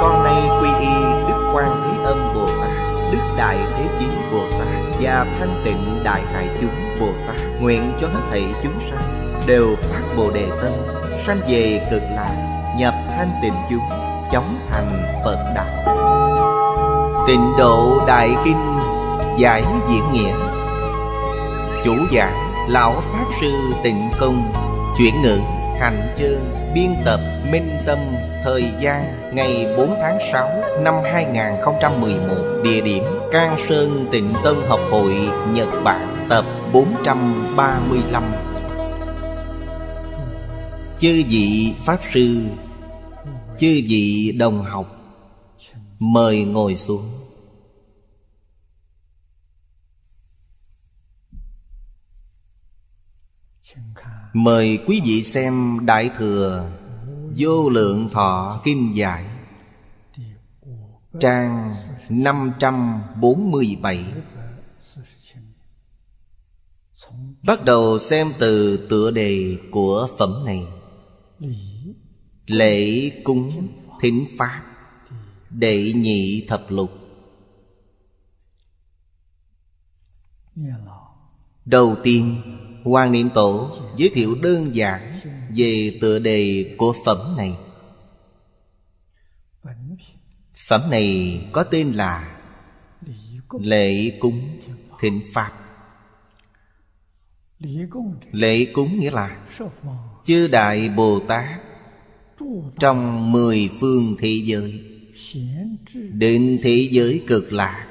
con nay quy y đức quan thế âm bồ tát đức đại thế chín bồ tát và thanh tịnh đại hại chúng bồ tát nguyện cho hết thảy chúng sanh đều phát bồ đề tâm sanh về cực lạc nhập thanh tịnh chúng chóng thành phật đạo tịnh độ đại kinh giải diễn nghĩa chủ giảng lão pháp sư tịnh công chuyển ngữ hành chương biên tập minh tâm Thời gian ngày 4 tháng 6 năm 2011 Địa điểm Can Sơn Tịnh Tân Học hội Nhật Bản tập 435 Chư vị Pháp Sư Chư vị Đồng Học Mời ngồi xuống Mời quý vị xem Đại Thừa Vô lượng thọ kim giải Trang 547 Bắt đầu xem từ tựa đề của phẩm này Lễ cúng thính pháp Đệ nhị thập lục Đầu tiên Hoàng Niệm Tổ giới thiệu đơn giản về tựa đề của phẩm này phẩm này có tên là lễ cúng thịnh pháp lễ cúng nghĩa là chư đại bồ tát trong mười phương thế giới đến thế giới cực lạc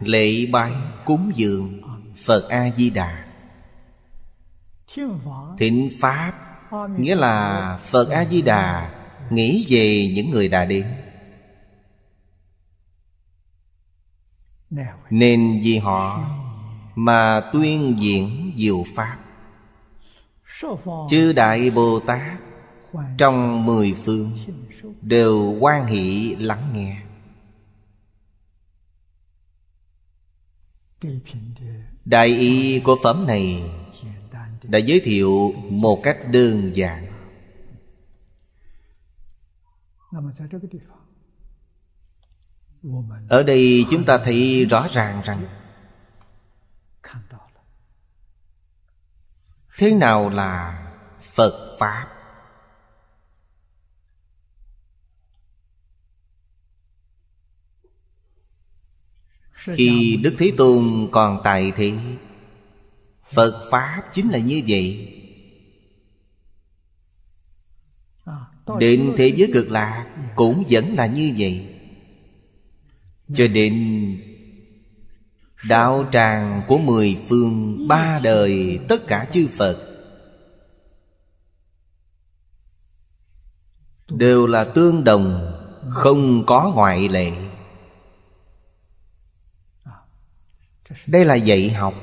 lễ bái cúng dường phật a di đà thịnh pháp nghĩa là phật a di đà nghĩ về những người đã đến nên vì họ mà tuyên diễn diệu pháp chư đại bồ tát trong mười phương đều quan hỷ lắng nghe đại ý của phẩm này đã giới thiệu một cách đơn giản ở đây chúng ta thấy rõ ràng rằng thế nào là phật pháp khi đức thế tôn còn tại thế phật pháp chính là như vậy à, đến thế giới cực lạ cũng vẫn là như vậy cho đến đạo tràng của mười phương ba đời tất cả chư phật đều là tương đồng không có ngoại lệ à, đây là dạy học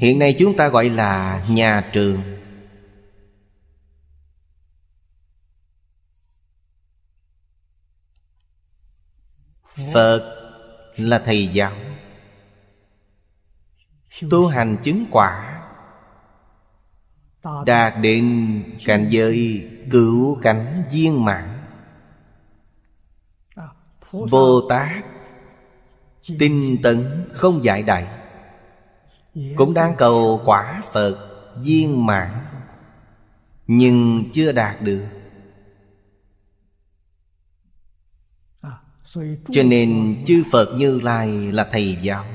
hiện nay chúng ta gọi là nhà trường phật là thầy giáo tu hành chứng quả đạt đến cảnh giới cứu cánh viên mãn bồ tát tinh tấn không giải đại cũng đang cầu quả phật viên mãn nhưng chưa đạt được cho nên chư phật như lai là thầy giáo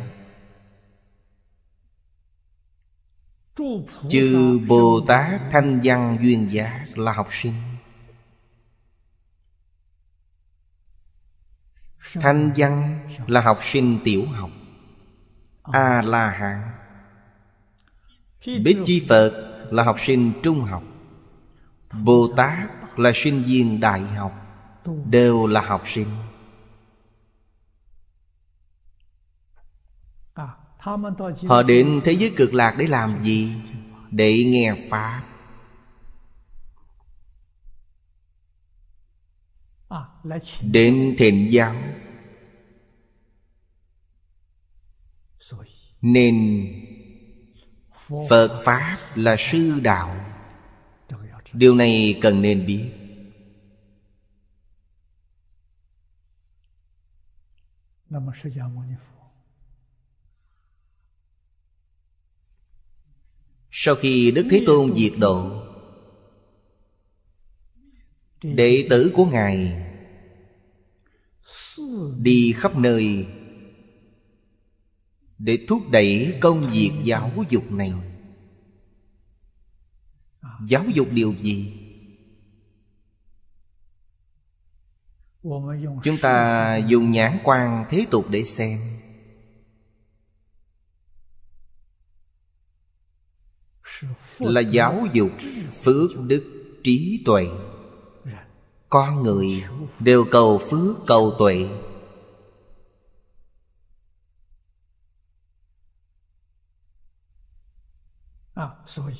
chư bồ tát thanh văn duyên giác là học sinh thanh văn là học sinh tiểu học a à la hán Bích Chi Phật là học sinh trung học Bồ Tát là sinh viên đại học Đều là học sinh à, Họ đến thế giới cực lạc để làm gì? Để nghe Pháp à, Đến thịnh giáo Nên phật pháp là sư đạo điều này cần nên biết sau khi đức thế tôn diệt độ đệ tử của ngài đi khắp nơi để thúc đẩy công việc giáo dục này giáo dục điều gì chúng ta dùng nhãn quan thế tục để xem là giáo dục phước đức trí tuệ con người đều cầu phước cầu tuệ À,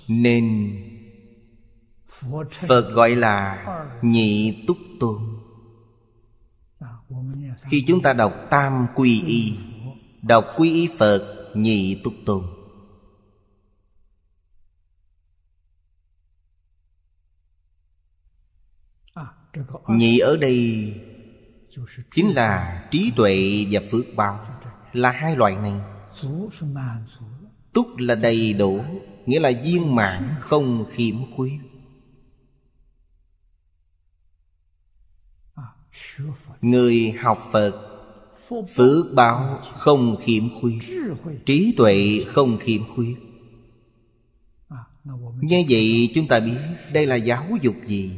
nên phật gọi là nhị túc tôn à, khi chúng ta đọc tam quy y đọc quy y phật nhị túc tôn à, nhị ở đây chính là trí tuệ và phước báo là hai loại này túc là đầy đủ Nghĩa là viên mãn không khiếm khuyết Người học Phật Phước báo không khiếm khuyết Trí tuệ không khiếm khuyết Như vậy chúng ta biết đây là giáo dục gì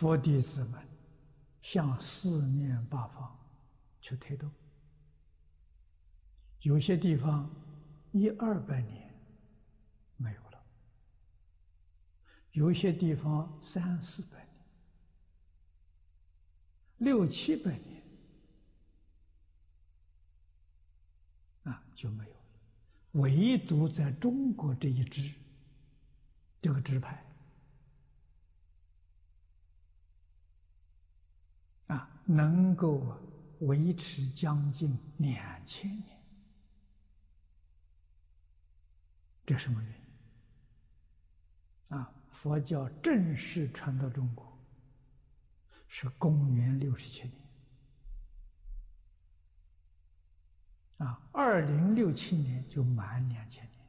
Phật 向四面八方去推动，有些地方一二百年没有了，有些地方三四百年、六七百年啊就没有了，唯独在中国这一支这个支派。能够维持将近两千年，这什么原因？啊，佛教正式传到中国是公元六十七年，啊，二零六七年就满两千年，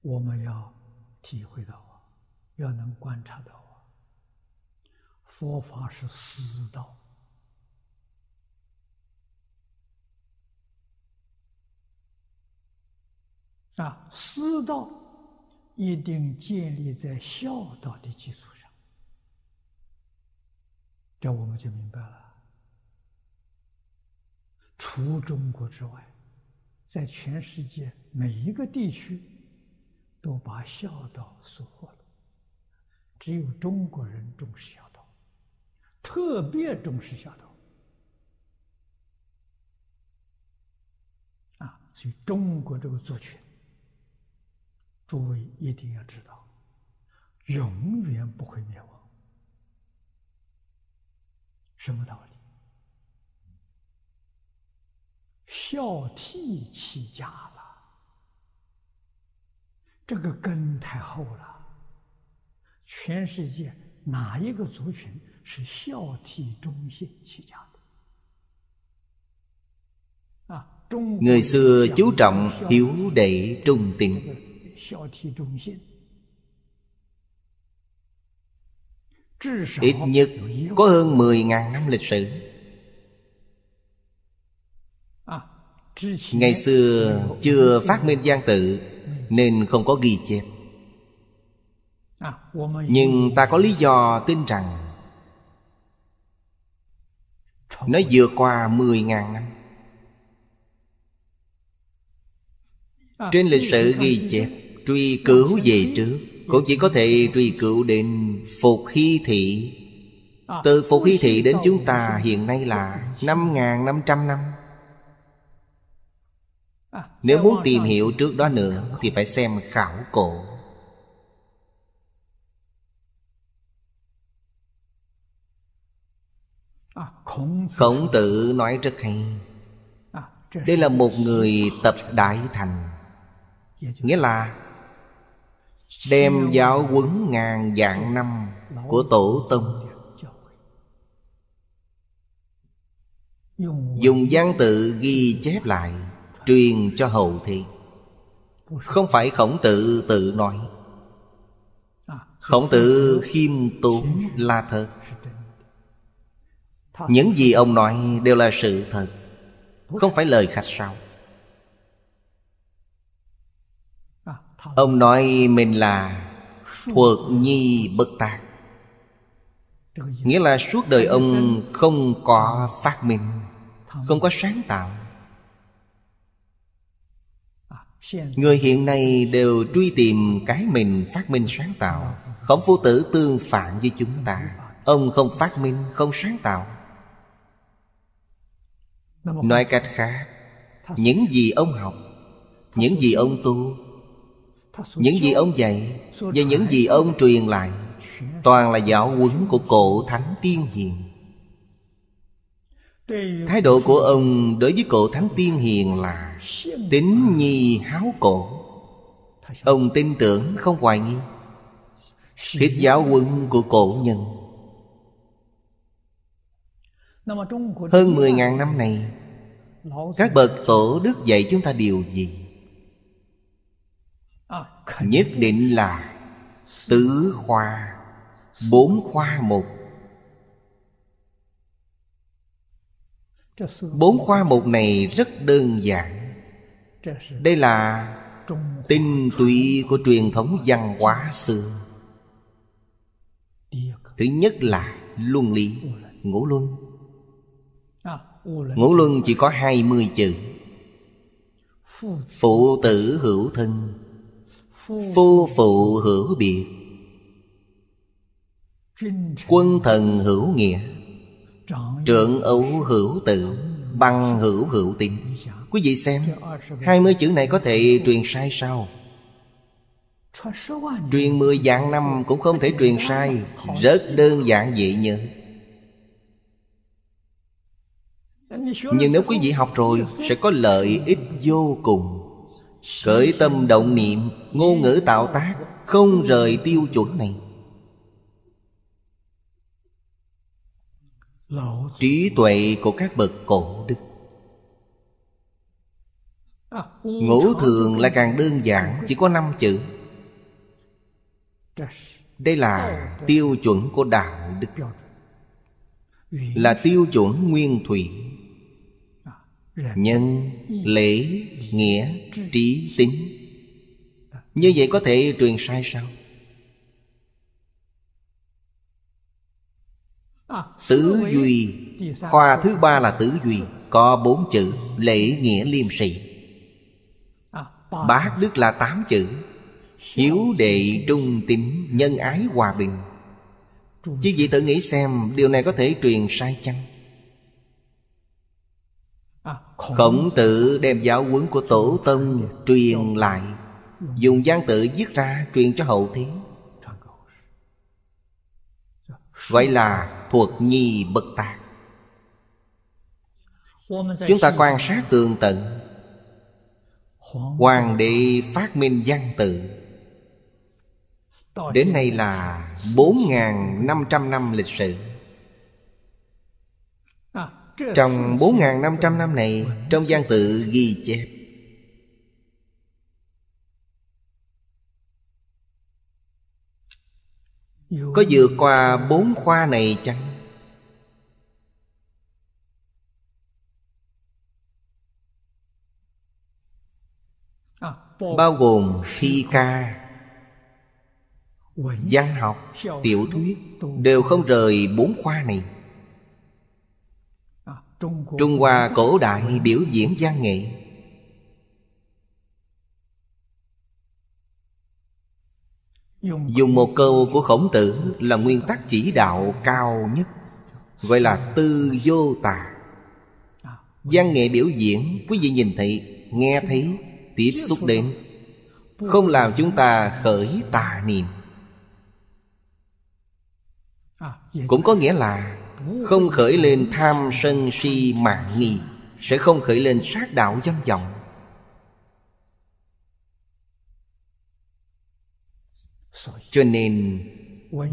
我们要体会到。要能观察到，佛法是师道啊，私道一定建立在孝道的基础上，这我们就明白了。除中国之外，在全世界每一个地区，都把孝道说了。只有中国人重视孝道，特别重视孝道，啊！所以中国这个族群，诸位一定要知道，永远不会灭亡。什么道理？孝悌起家了，这个根太厚了。全世界哪一个族群是孝悌忠信起家的？啊，中 người xưa chú trọng hiếu đệ trung tín. Ít nhất có hơn 10.000 năm lịch sử Ngày xưa chưa phát minh gian tự Nên không có ghi chép À, nhưng ta có lý do tin rằng nó vượt qua 10.000 năm à, Trên lịch sử ghi chép Truy cứu về trước Cũng chỉ có thể truy cứu đến Phục Hy Thị à, Từ Phục Hy Thị đến chúng ta hiện nay là 5.500 năm Nếu muốn tìm hiểu trước đó nữa Thì phải xem khảo cổ khổng tử nói rất hay đây là một người tập đại thành nghĩa là đem giáo quấn ngàn vạn năm của tổ tông dùng văn tự ghi chép lại truyền cho hậu thế không phải khổng tử tự nói khổng tử khiêm tốn là thật những gì ông nói đều là sự thật không phải lời khách sáo à, ông nói mình là thuộc nhi bất tác nghĩa là suốt đời ông không có phát minh không có sáng tạo à, người hiện nay đều truy tìm cái mình phát minh sáng tạo khổng phu tử tương phản với chúng ta ông không phát minh không sáng tạo nói cách khác những gì ông học những gì ông tu những gì ông dạy và những gì ông truyền lại toàn là giáo huấn của cổ thánh tiên hiền thái độ của ông đối với cổ thánh tiên hiền là tính nhi háo cổ ông tin tưởng không hoài nghi thiết giáo huấn của cổ nhân hơn 10.000 năm này các bậc tổ đức dạy chúng ta điều gì nhất định là tứ khoa bốn khoa một bốn khoa một này rất đơn giản đây là tinh túy của truyền thống văn hóa xưa thứ nhất là luân lý ngũ luân Ngũ luân chỉ có 20 chữ Phụ tử hữu thân Phu phụ hữu biệt Quân thần hữu nghĩa trưởng ấu hữu tử Băng hữu hữu tín Quý vị xem 20 chữ này có thể truyền sai sao Truyền 10 dạng năm cũng không thể truyền sai Rất đơn giản dễ nhớ nhưng nếu quý vị học rồi sẽ có lợi ích vô cùng khởi tâm động niệm ngôn ngữ tạo tác không rời tiêu chuẩn này trí tuệ của các bậc cổ đức ngũ thường là càng đơn giản chỉ có năm chữ đây là tiêu chuẩn của đạo đức là tiêu chuẩn nguyên thủy nhân lễ nghĩa trí tính như vậy có thể truyền sai sao Tứ duy Khoa thứ ba là tứ duy Có bốn chữ lễ nghĩa liêm sĩ bát Đức là tám chữ Hiếu đệ trung tín Nhân ái hòa bình Chứ vị tự nghĩ xem Điều này có thể truyền sai chăng khổng tử đem giáo huấn của tổ tông truyền lại dùng văn tự viết ra truyền cho hậu thế gọi là thuộc nhi bậc tạc chúng ta quan sát tường tận hoàng đế phát minh văn tự đến nay là 4.500 năm lịch sử trong 4.500 năm này Trong gian tự ghi chép Có vượt qua bốn khoa này chăng? Bao gồm thi ca Văn học, tiểu thuyết Đều không rời bốn khoa này trung hoa cổ đại biểu diễn văn nghệ dùng một câu của khổng tử là nguyên tắc chỉ đạo cao nhất gọi là tư vô tà à, văn nghệ biểu diễn quý vị nhìn thấy nghe thấy tiếp xúc đến không làm chúng ta khởi tà niệm à, cũng có nghĩa là không khởi lên tham sân si mạng nghi Sẽ không khởi lên sát đạo dâm vọng Cho nên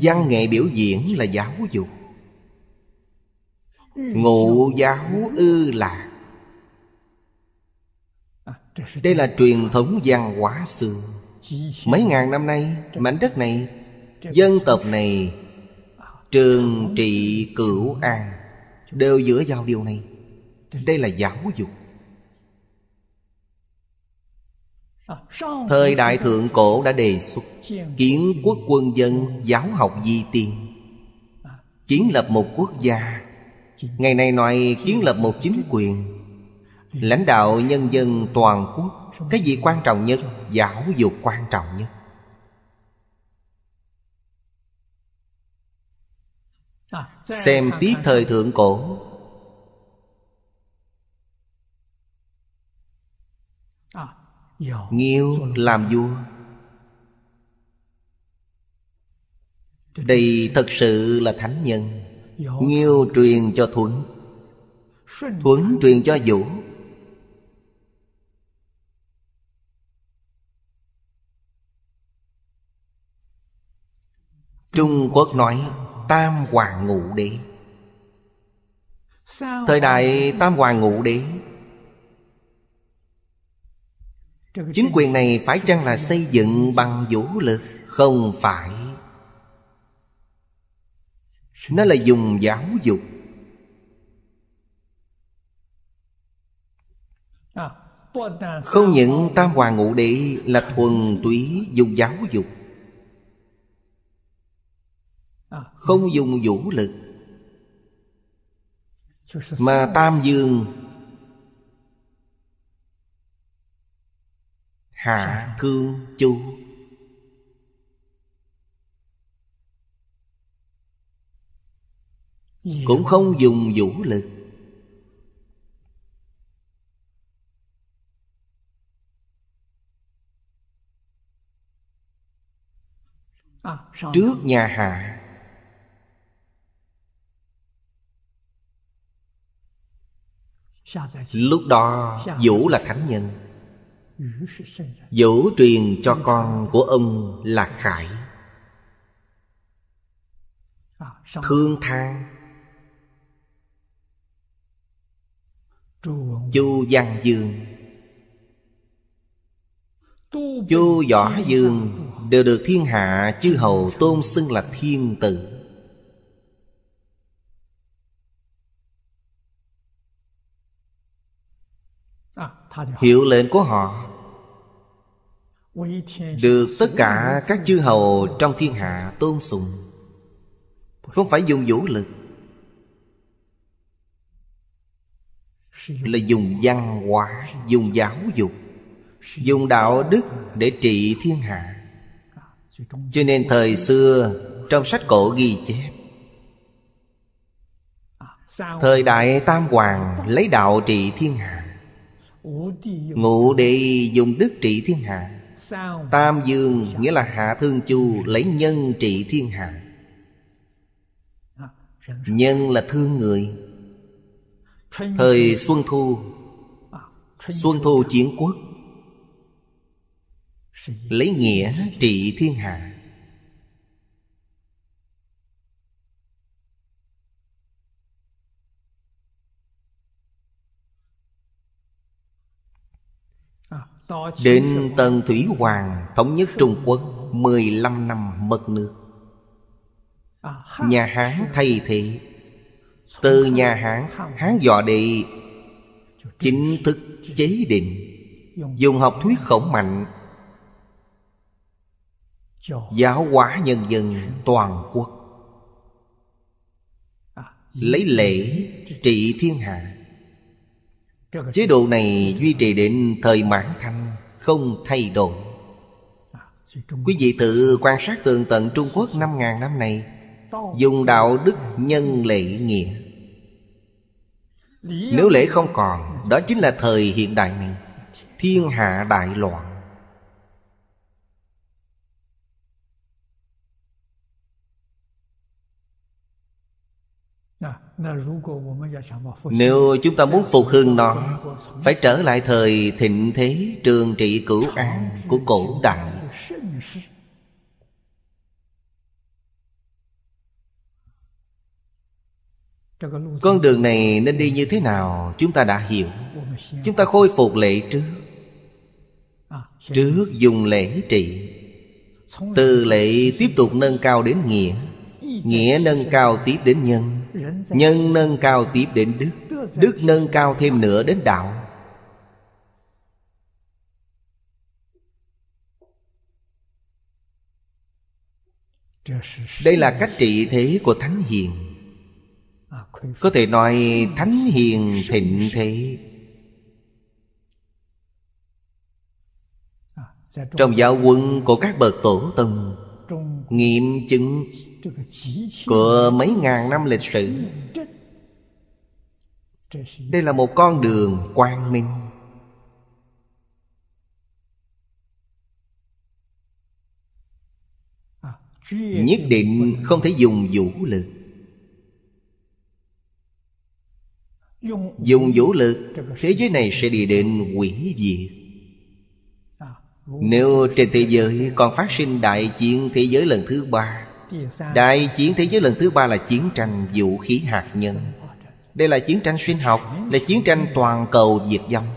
Văn nghệ biểu diễn là giáo dục Ngộ giáo ư là Đây là truyền thống văn hóa xưa Mấy ngàn năm nay Mảnh đất này Dân tộc này trường trị cửu an đều dựa vào điều này đây là giáo dục thời đại thượng cổ đã đề xuất kiến quốc quân dân giáo học di tiên kiến lập một quốc gia ngày nay nói kiến lập một chính quyền lãnh đạo nhân dân toàn quốc cái gì quan trọng nhất giáo dục quan trọng nhất Xem tiếp thời thượng cổ Nghiêu làm vua Đây thật sự là thánh nhân Nghiêu truyền cho Thuấn Thuấn truyền cho Vũ Trung Quốc nói Tam Hoàng Ngụ Đế Thời đại Tam Hoàng Ngụ Đế Chính quyền này phải chăng là xây dựng bằng vũ lực? Không phải Nó là dùng giáo dục à, Không những Tam Hoàng Ngũ Đế là thuần túy dùng giáo dục không dùng vũ lực mà tam dương hạ cương chu cũng không dùng vũ lực trước nhà hạ lúc đó vũ là thánh nhân vũ truyền cho con của ông là khải à, thương than chu văn dương chu võ dương đều được thiên hạ chư hầu tôn xưng là thiên tử hiệu lệnh của họ được tất cả các chư hầu trong thiên hạ tôn sùng không phải dùng vũ lực là dùng văn hóa dùng giáo dục dùng đạo đức để trị thiên hạ cho nên thời xưa trong sách cổ ghi chép à, thời đại tam hoàng lấy đạo trị thiên hạ Ngụ đề dùng đức trị thiên hạ Tam dương nghĩa là hạ thương chu Lấy nhân trị thiên hạ Nhân là thương người Thời Xuân Thu Xuân Thu chiến quốc Lấy nghĩa trị thiên hạ Đến Tân Thủy Hoàng thống nhất Trung Quốc 15 năm mất nước à, Nhà Hán thay thị Từ nhà Hán Hán dọ đi Chính thức chế định Dùng học thuyết khổng mạnh Giáo hóa nhân dân toàn quốc à, Lấy lễ trị thiên hạ chế độ này duy trì đến thời mãn thanh không thay đổi à, quý vị tự quan sát tường tận trung quốc năm ngàn năm này dùng đạo đức nhân lễ nghĩa nếu lễ không còn đó chính là thời hiện đại này thiên hạ đại loạn Nếu chúng ta muốn phục hưng nó Phải trở lại thời thịnh thế trường trị cửu an của cổ đại Con đường này nên đi như thế nào Chúng ta đã hiểu Chúng ta khôi phục lễ trước à, Trước dùng lễ trị Từ lễ tiếp tục nâng cao đến nghĩa Nghĩa nâng cao tiếp đến nhân Nhân nâng cao tiếp đến đức Đức nâng cao thêm nữa đến đạo Đây là cách trị thế của Thánh Hiền Có thể nói Thánh Hiền thịnh thế Trong giáo quân của các bậc tổ tông Nghiệm chứng của mấy ngàn năm lịch sử đây là một con đường quang minh nhất định không thể dùng vũ lực dùng vũ lực thế giới này sẽ đi đến quỷ diệt nếu trên thế giới còn phát sinh đại chiến thế giới lần thứ ba Đại chiến thế giới lần thứ ba là chiến tranh vũ khí hạt nhân Đây là chiến tranh xuyên học Là chiến tranh toàn cầu diệt vong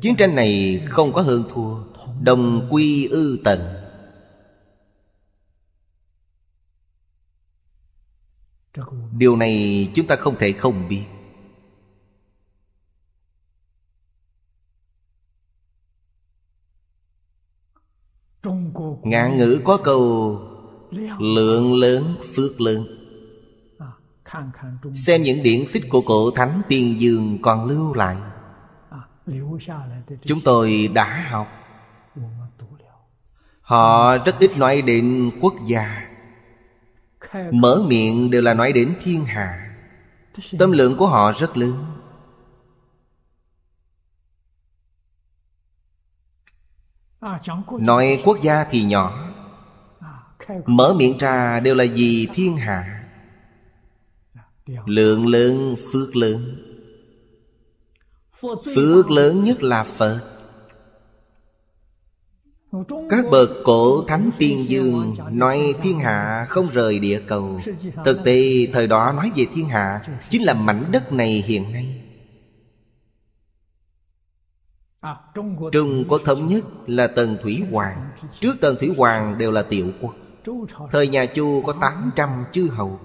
Chiến tranh này không có hơn thua Đồng quy ư tận Điều này chúng ta không thể không biết Ngạn ngữ có câu Lượng lớn phước lớn à, Xem những điển tích của cổ Thánh Tiền Dương còn lưu lại à, Chúng tôi đã học Họ rất ít nói đến quốc gia Mở miệng đều là nói đến thiên hạ Tâm lượng của họ rất lớn à, Nói quốc gia thì nhỏ Mở miệng ra đều là vì thiên hạ Lượng lớn phước lớn Phước lớn nhất là Phật các bậc cổ thánh tiên dương nói thiên hạ không rời địa cầu Thực tế thời đó nói về thiên hạ Chính là mảnh đất này hiện nay Trung Quốc thống nhất là Tần Thủy Hoàng Trước Tần Thủy Hoàng đều là tiểu quốc Thời nhà Chu có 800 chư hầu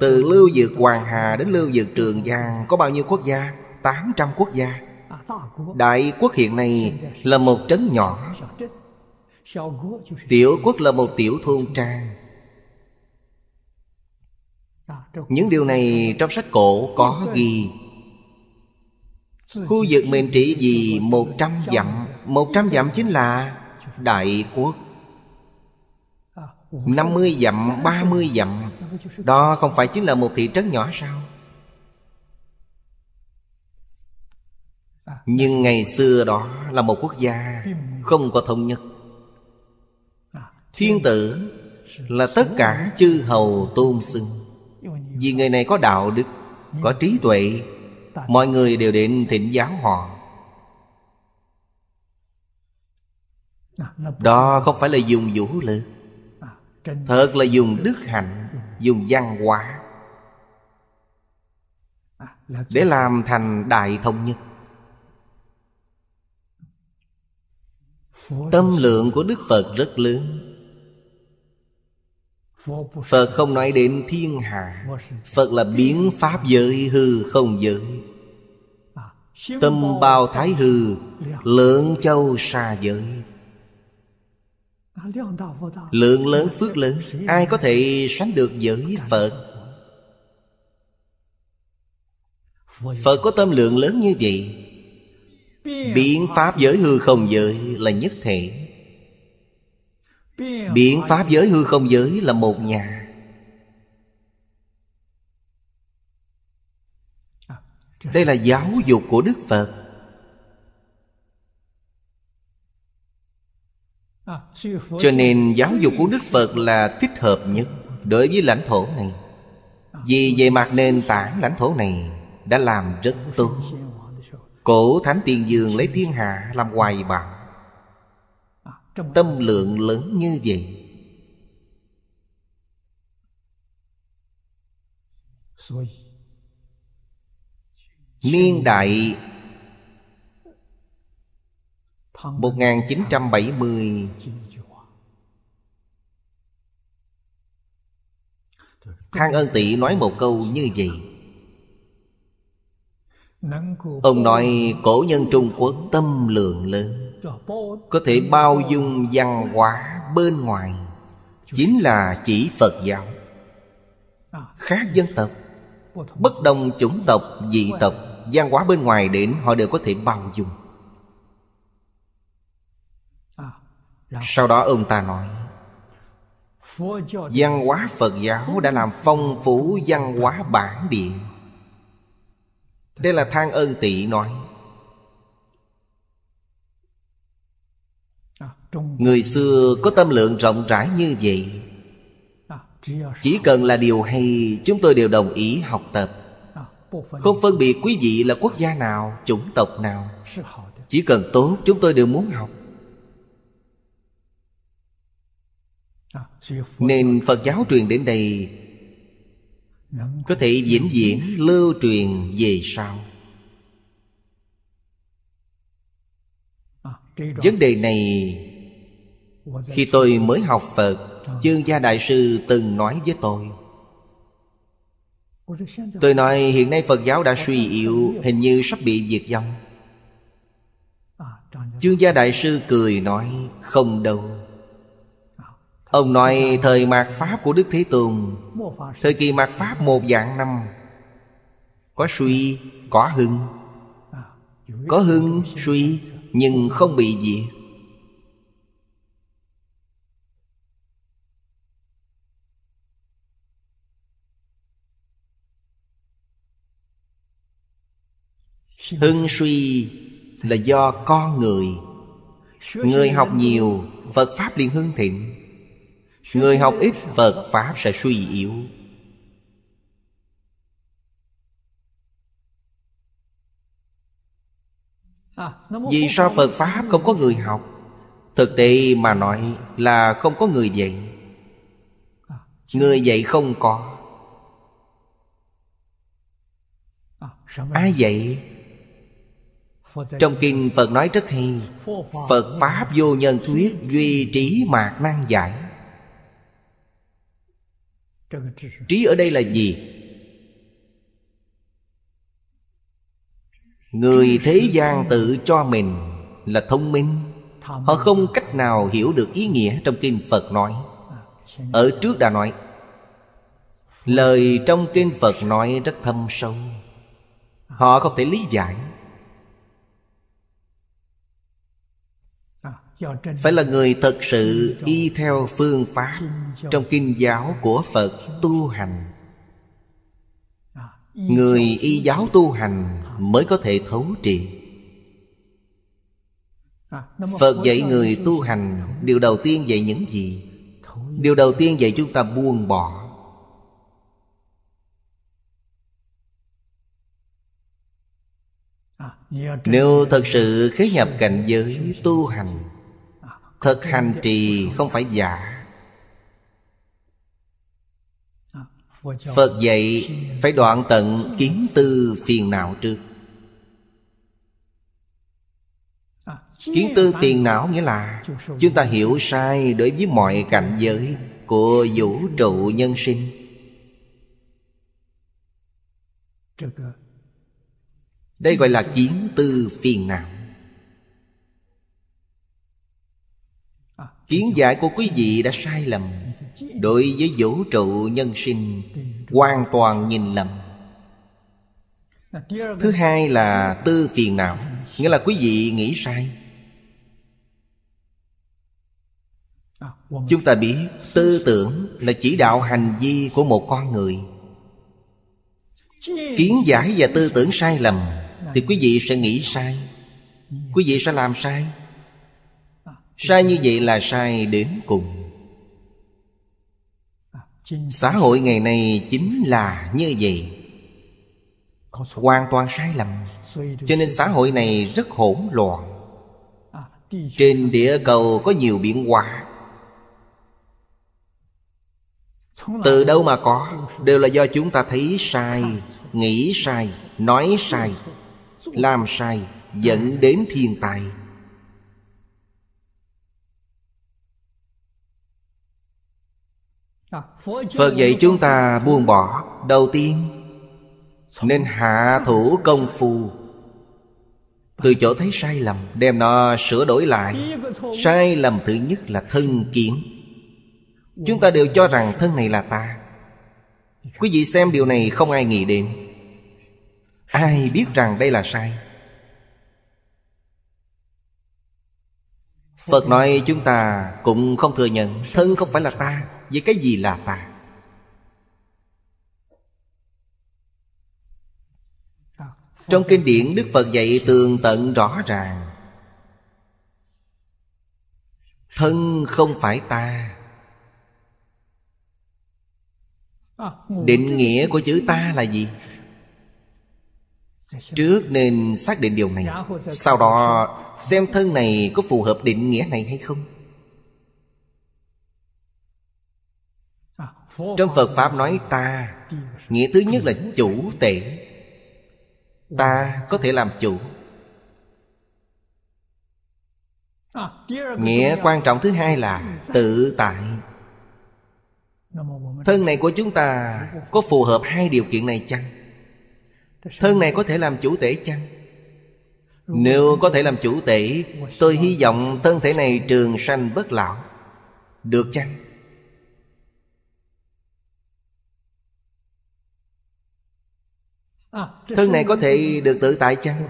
Từ Lưu Dược Hoàng Hà đến Lưu Dược Trường Giang Có bao nhiêu quốc gia? 800 quốc gia Đại quốc hiện nay là một trấn nhỏ Tiểu quốc là một tiểu thôn trang Những điều này trong sách cổ có ghi Khu vực mình trị gì? một trăm dặm một trăm dặm chính là Đại quốc 50 dặm, 30 dặm Đó không phải chính là một thị trấn nhỏ sao Nhưng ngày xưa đó là một quốc gia Không có thống nhất Thiên tử là tất cả chư hầu tôn xưng Vì người này có đạo đức Có trí tuệ Mọi người đều đến thỉnh giáo họ Đó không phải là dùng vũ lực thật là dùng đức hạnh dùng văn hóa à, để làm thành đại thông nhất tâm lượng của đức phật rất lớn phật không nói đến thiên hạ phật là biến pháp giới hư không giới à, tâm bao thái hư lượng châu xa giới Lượng lớn phước lớn Ai có thể sánh được với Phật Phật có tâm lượng lớn như vậy biện pháp giới hư không giới là nhất thể biện pháp giới hư không giới là một nhà Đây là giáo dục của Đức Phật À, cho nên giáo dục của đức phật là thích hợp nhất đối với lãnh thổ này vì về mặt nền tảng lãnh thổ này đã làm rất tốt cổ thánh tiền dương lấy thiên hạ làm hoài bão tâm lượng lớn như vậy niên đại 1970 Thang ân tị nói một câu như vậy Ông nói cổ nhân Trung Quốc tâm lượng lớn Có thể bao dung văn hóa bên ngoài Chính là chỉ Phật giáo Khác dân tộc Bất đồng chủng tộc, dị tộc văn hóa bên ngoài đến họ đều có thể bao dung sau đó ông ta nói văn hóa phật giáo đã làm phong phú văn hóa bản địa đây là thang ơn tỷ nói à, người xưa có tâm lượng rộng rãi như vậy à, chỉ cần là điều hay chúng tôi đều đồng ý học tập à, không phân biệt quý vị là quốc gia nào chủng tộc nào chỉ cần tốt chúng tôi đều muốn học nên phật giáo truyền đến đây có thể diễn diễn lưu truyền về sau vấn đề này khi tôi mới học phật chương gia đại sư từng nói với tôi tôi nói hiện nay phật giáo đã suy yếu hình như sắp bị diệt vong chương gia đại sư cười nói không đâu Ông nói thời mạt Pháp của Đức Thế Tùng Thời kỳ mạt Pháp một dạng năm Có suy, có hưng Có hưng, suy Nhưng không bị gì Hưng suy là do con người Người học nhiều Phật Pháp liền hưng thịnh Người học ít Phật Pháp sẽ suy yếu Vì sao Phật Pháp không có người học Thực tế mà nói là không có người dạy Người dạy không có Ai dạy Trong kinh Phật nói rất hay Phật Pháp vô nhân thuyết Duy trí mạc năng giải trí ở đây là gì người thế gian tự cho mình là thông minh họ không cách nào hiểu được ý nghĩa trong kinh phật nói à, ở trước đã nói lời trong kinh phật nói rất thâm sâu họ không thể lý giải phải là người thật sự y theo phương pháp trong kinh giáo của phật tu hành người y giáo tu hành mới có thể thấu triệt phật dạy người tu hành điều đầu tiên dạy những gì điều đầu tiên dạy chúng ta buông bỏ nếu thật sự khế nhập cảnh giới tu hành Thực hành trì không phải giả Phật dạy phải đoạn tận kiến tư phiền não trước Kiến tư phiền não nghĩa là Chúng ta hiểu sai đối với mọi cảnh giới Của vũ trụ nhân sinh Đây gọi là kiến tư phiền não kiến giải của quý vị đã sai lầm đối với vũ trụ nhân sinh hoàn toàn nhìn lầm thứ hai là tư phiền não nghĩa là quý vị nghĩ sai chúng ta biết tư tưởng là chỉ đạo hành vi của một con người kiến giải và tư tưởng sai lầm thì quý vị sẽ nghĩ sai quý vị sẽ làm sai sai như vậy là sai đến cùng xã hội ngày nay chính là như vậy hoàn toàn sai lầm cho nên xã hội này rất hỗn loạn trên địa cầu có nhiều biến hóa từ đâu mà có đều là do chúng ta thấy sai nghĩ sai nói sai làm sai dẫn đến thiên tai Phật dạy chúng ta buông bỏ Đầu tiên Nên hạ thủ công phu Từ chỗ thấy sai lầm Đem nó sửa đổi lại Sai lầm thứ nhất là thân kiến Chúng ta đều cho rằng thân này là ta Quý vị xem điều này không ai nghĩ đến Ai biết rằng đây là sai Phật nói chúng ta cũng không thừa nhận Thân không phải là ta Vậy cái gì là ta Trong kinh điển Đức Phật dạy tường tận rõ ràng Thân không phải ta Định nghĩa của chữ ta là gì? Trước nên xác định điều này Sau đó xem thân này có phù hợp định nghĩa này hay không Trong Phật Pháp nói ta Nghĩa thứ nhất là chủ tể Ta có thể làm chủ Nghĩa quan trọng thứ hai là tự tại Thân này của chúng ta có phù hợp hai điều kiện này chăng? Thân này có thể làm chủ tể chăng? Nếu có thể làm chủ tể Tôi hy vọng thân thể này trường sanh bất lão Được chăng? Thân này có thể được tự tại chăng?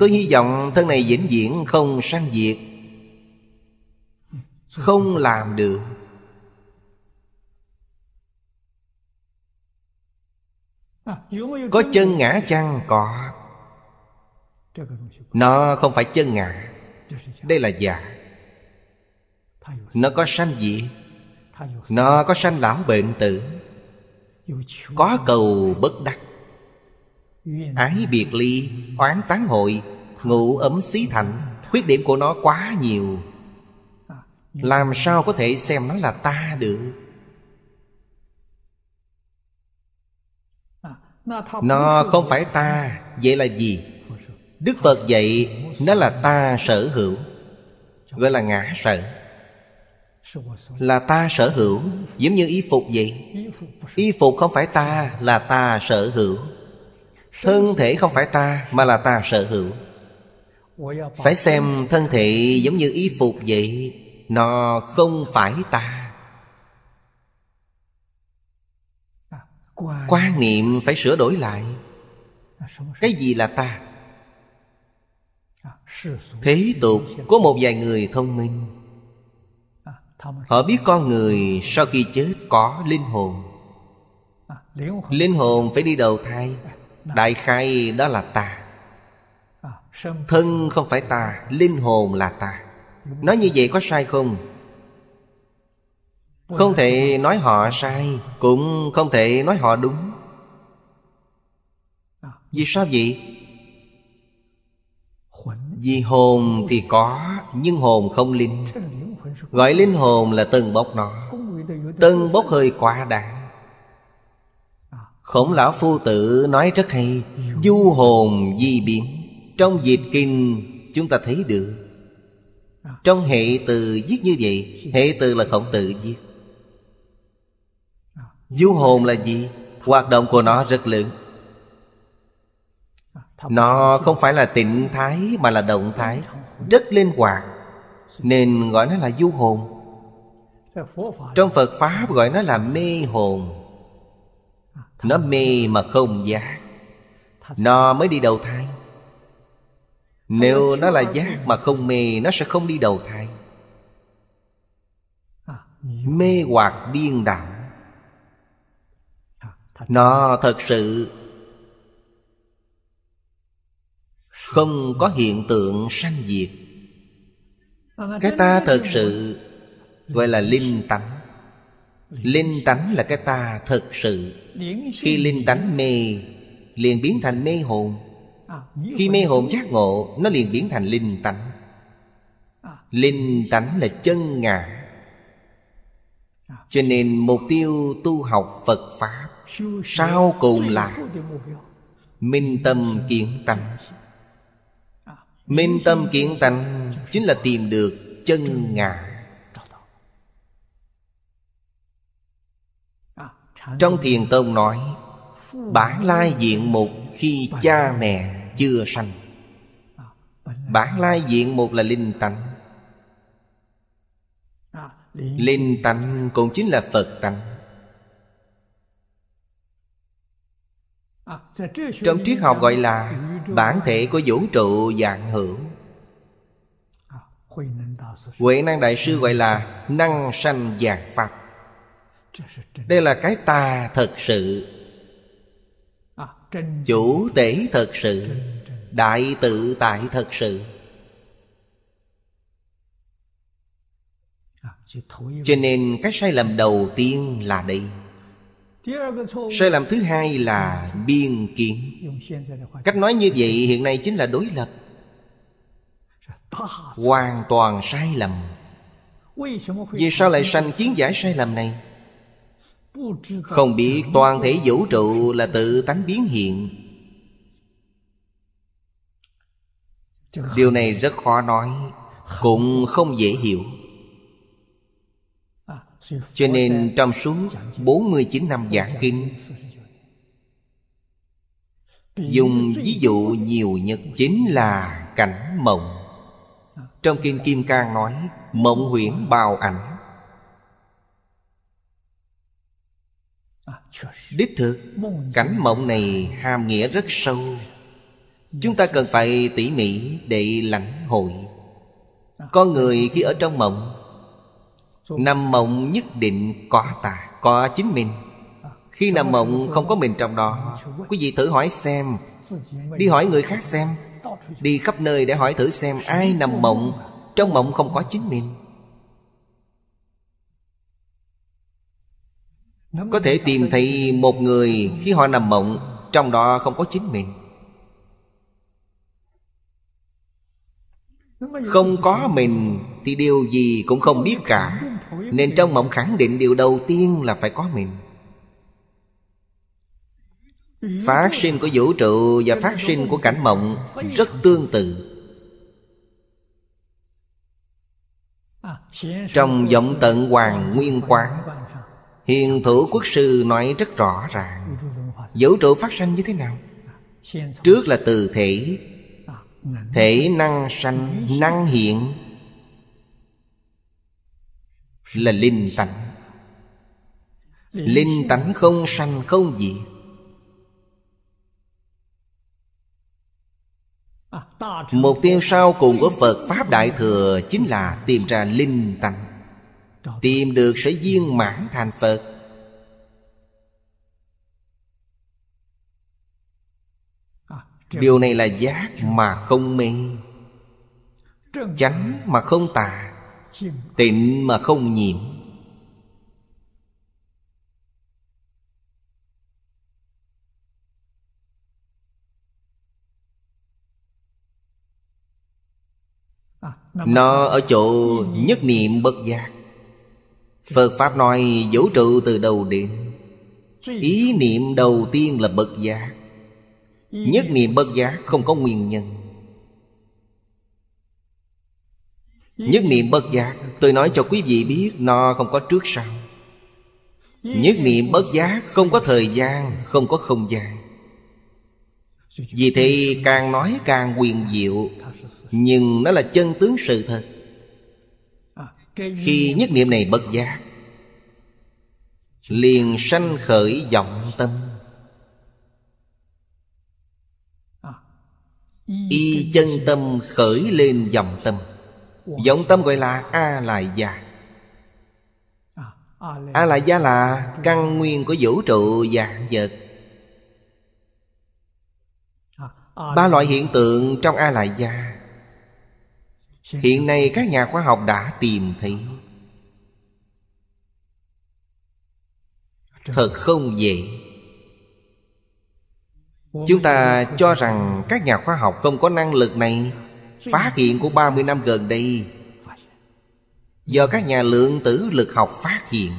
Tôi hy vọng thân này vĩnh viễn không sanh diệt Không làm được À, có chân ngã chăng? Có Nó không phải chân ngã Đây là giả Nó có sanh gì Nó có sanh lão bệnh tử Có cầu bất đắc Ái biệt ly Oán tán hội Ngụ ấm xí thành Khuyết điểm của nó quá nhiều à, Làm sao có thể xem nó là ta được nó không phải ta vậy là gì đức phật dạy nó là ta sở hữu gọi là ngã sở là ta sở hữu giống như y phục vậy y phục không phải ta là ta sở hữu thân thể không phải ta mà là ta sở hữu phải xem thân thể giống như y phục vậy nó không phải ta quan niệm phải sửa đổi lại à, cái gì là ta à, thế tục có một vài người thông minh à, họ biết con người sau khi chết có linh hồn linh hồn phải đi đầu thai đại khai đó là ta thân không phải ta linh hồn là ta nói như vậy có sai không không thể nói họ sai cũng không thể nói họ đúng à. vì sao vậy vì hồn thì có nhưng hồn không linh gọi linh hồn là tân bốc nó tân bốc hơi quá đáng à. khổng lão phu tử nói rất hay du hồn di biến trong diệt kinh chúng ta thấy được à. trong hệ từ viết như vậy hệ từ là khổng tử viết Du hồn là gì? Hoạt động của nó rất lớn Nó không phải là tịnh thái mà là động thái Rất linh hoạt Nên gọi nó là du hồn Trong Phật Pháp gọi nó là mê hồn Nó mê mà không giác Nó mới đi đầu thai Nếu nó là giác mà không mê Nó sẽ không đi đầu thai Mê hoặc điên đảo nó thật sự không có hiện tượng sanh diệt cái ta thật sự gọi là linh tánh linh tánh là cái ta thật sự khi linh tánh mê liền biến thành mê hồn khi mê hồn giác ngộ nó liền biến thành linh tánh linh tánh là chân ngã cho nên mục tiêu tu học phật pháp sau cùng là minh tâm kiến tánh minh tâm kiến tánh chính là tìm được chân ngã trong thiền tông nói bản lai diện mục khi cha mẹ chưa sanh bản lai diện mục là linh tánh linh tánh cũng chính là phật tánh trong triết học gọi là bản thể của vũ trụ dạng hữu huệ năng đại sư gọi là năng sanh dạng pháp đây là cái ta thật sự chủ tể thật sự đại tự tại thật sự cho nên cái sai lầm đầu tiên là đây sai lầm thứ hai là biên kiến cách nói như vậy hiện nay chính là đối lập hoàn toàn sai lầm vì sao lại sanh kiến giải sai lầm này không biết toàn thể vũ trụ là tự tánh biến hiện điều này rất khó nói cũng không dễ hiểu cho nên trong suốt 49 năm giảng kinh Dùng ví dụ nhiều nhất chính là cảnh mộng Trong Kinh Kim Cang nói Mộng huyễn bào ảnh Đích thực Cảnh mộng này hàm nghĩa rất sâu Chúng ta cần phải tỉ mỉ để lãnh hội Con người khi ở trong mộng Nằm mộng nhất định có ta Có chính mình à, Khi nằm mộng không có mình trong đó à, Quý vị thử hỏi xem Đi hỏi người khác xem Đi khắp nơi để hỏi thử xem Ai nằm mộng Trong mộng không có chính mình Có thể tìm thấy một người khi họ nằm mộng Trong đó không có chính mình Không có mình Thì điều gì cũng không biết cả Nên trong mộng khẳng định điều đầu tiên là phải có mình Phát sinh của vũ trụ và phát sinh của cảnh mộng Rất tương tự Trong vọng tận hoàng nguyên quán Hiền thủ quốc sư nói rất rõ ràng Vũ trụ phát sinh như thế nào Trước là từ thể Thể năng sanh năng hiện Là linh tánh Linh tánh không sanh không diệt Mục tiêu sau cùng của Phật Pháp Đại Thừa Chính là tìm ra linh tánh Tìm được sẽ viên mãn thành Phật điều này là giác mà không mê chánh mà không tà tịnh mà không nhiễm à, Nó ở chỗ nhất niệm bất giác Phật Pháp nói vũ trụ từ đầu đến Ý niệm đầu tiên là bất giác Nhất niệm bất giác không có nguyên nhân Nhất niệm bất giác Tôi nói cho quý vị biết Nó không có trước sau Nhất niệm bất giác Không có thời gian Không có không gian Vì thế càng nói càng quyền diệu Nhưng nó là chân tướng sự thật Khi nhất niệm này bất giác Liền sanh khởi vọng tâm y chân tâm khởi lên dòng tâm dòng tâm gọi là a lại gia a lại gia là căn nguyên của vũ trụ và vật ba loại hiện tượng trong a lại gia hiện nay các nhà khoa học đã tìm thấy thật không dễ Chúng ta cho rằng các nhà khoa học không có năng lực này Phát hiện của 30 năm gần đây Do các nhà lượng tử lực học phát hiện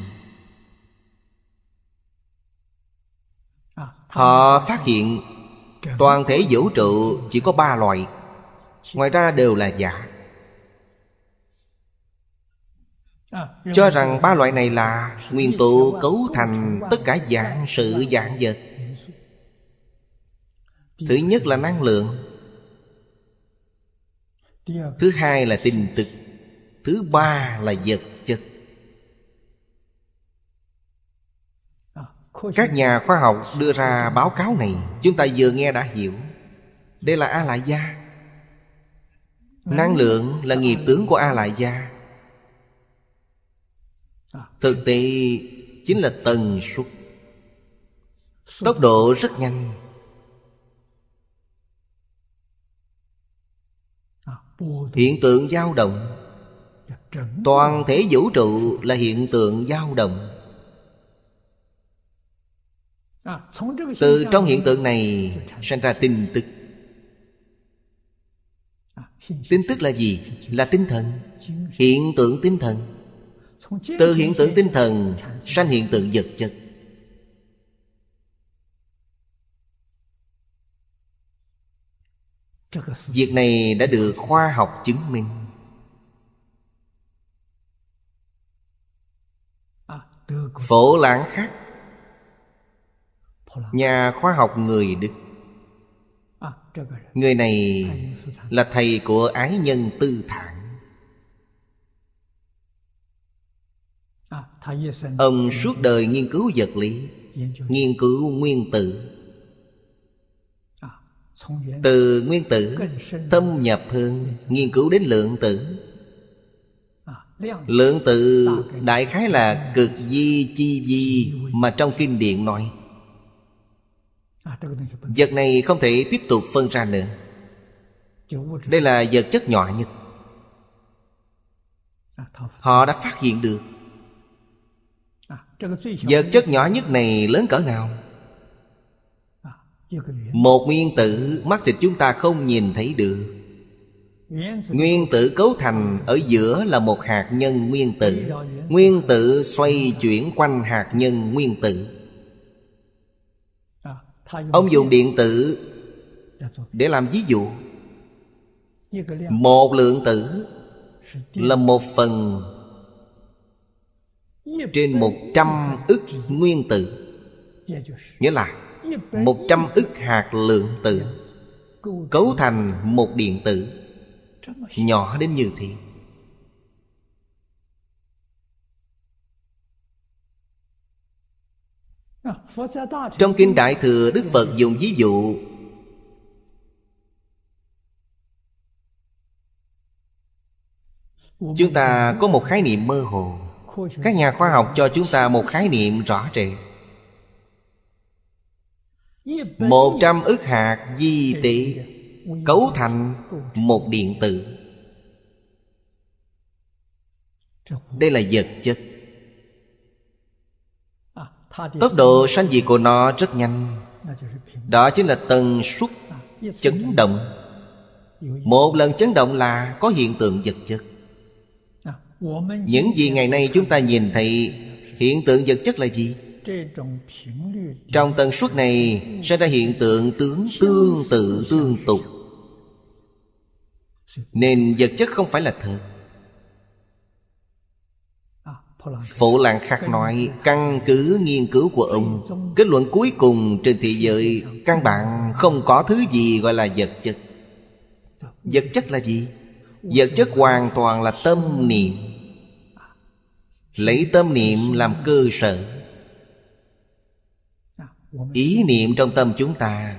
Họ phát hiện Toàn thể vũ trụ chỉ có ba loại Ngoài ra đều là giả Cho rằng ba loại này là Nguyên tố cấu thành tất cả dạng sự dạng vật thứ nhất là năng lượng thứ hai là tình thực thứ ba là vật chất các nhà khoa học đưa ra báo cáo này chúng ta vừa nghe đã hiểu đây là a lại gia năng lượng là nghiệp tướng của a lại gia thực tế chính là tần suất tốc độ rất nhanh hiện tượng dao động toàn thể vũ trụ là hiện tượng dao động từ trong hiện tượng này sanh ra tin tức tin tức là gì là tinh thần hiện tượng tinh thần từ hiện tượng tinh thần sanh hiện tượng vật chất việc này đã được khoa học chứng minh à, phổ lãng khắc nhà khoa học người đức à, người này là thầy của ái nhân tư thản à, ông suốt đời nghiên cứu vật lý nghiên cứu nguyên tử từ nguyên tử Thâm nhập hơn Nghiên cứu đến lượng tử à, Lượng tử đại khái là cực di chi di Mà trong kinh điển nói à, Vật này không thể tiếp tục phân ra nữa Đây là vật chất nhỏ nhất à, Họ đã phát hiện được Vật chất nhỏ nhất này lớn cỡ nào một nguyên tử mắt thịt chúng ta không nhìn thấy được Nguyên tử cấu thành ở giữa là một hạt nhân nguyên tử Nguyên tử xoay chuyển quanh hạt nhân nguyên tử à, Ông dùng điện tử để làm ví dụ Một lượng tử là một phần trên một trăm ức nguyên tử dạ, dạ. Nghĩa là một trăm ức hạt lượng tử cấu thành một điện tử nhỏ đến như thế trong kinh đại thừa đức phật dùng ví dụ chúng ta có một khái niệm mơ hồ các nhà khoa học cho chúng ta một khái niệm rõ rệt một trăm ức hạt di tị cấu thành một điện tử đây là vật chất tốc độ sanh diệt của nó rất nhanh đó chính là tần suất chấn động một lần chấn động là có hiện tượng vật chất những gì ngày nay chúng ta nhìn thấy hiện tượng vật chất là gì trong tần suất này sẽ ra hiện tượng tướng tương tự tương tục nên vật chất không phải là thật à, Phổ Lạng Khắc nói Căn cứ nghiên cứu của ông Kết luận cuối cùng trên thế giới Căn bản không có thứ gì gọi là vật chất Vật chất là gì? Vật chất hoàn toàn là tâm niệm Lấy tâm niệm làm cơ sở ý niệm trong tâm chúng ta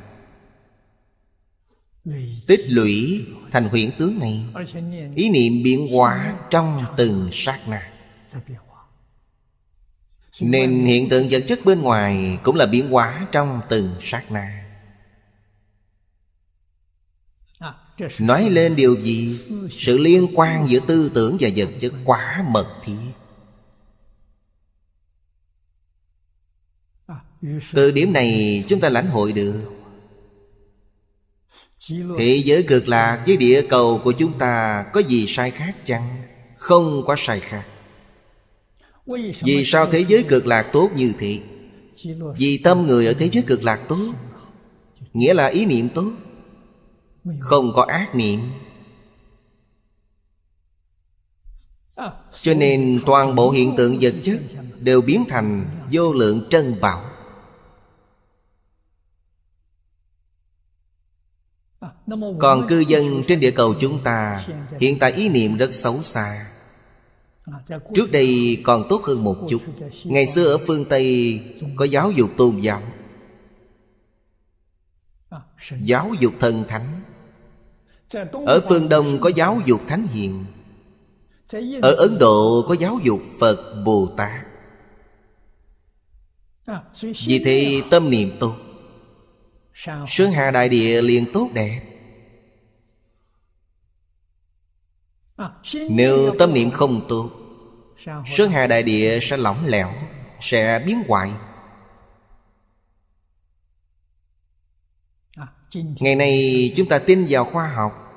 tích lũy thành huyễn tướng này ý niệm biến hóa trong từng sát na nên hiện tượng vật chất bên ngoài cũng là biến hóa trong từng sát na nói lên điều gì sự liên quan giữa tư tưởng và vật chất quá mật thiết từ điểm này chúng ta lãnh hội được Thế giới cực lạc với địa cầu của chúng ta có gì sai khác chăng? Không có sai khác Vì sao thế giới cực lạc tốt như thế? Vì tâm người ở thế giới cực lạc tốt Nghĩa là ý niệm tốt Không có ác niệm Cho nên toàn bộ hiện tượng vật chất Đều biến thành vô lượng trân bảo còn cư dân trên địa cầu chúng ta hiện tại ý niệm rất xấu xa trước đây còn tốt hơn một chút ngày xưa ở phương tây có giáo dục tôn giáo giáo dục thần thánh ở phương đông có giáo dục thánh hiền ở ấn độ có giáo dục phật bồ tát vì thế tâm niệm tốt Sơn Hà Đại Địa liền tốt đẹp Nếu tâm niệm không tốt Sơn hà đại địa sẽ lỏng lẻo Sẽ biến hoại Ngày nay chúng ta tin vào khoa học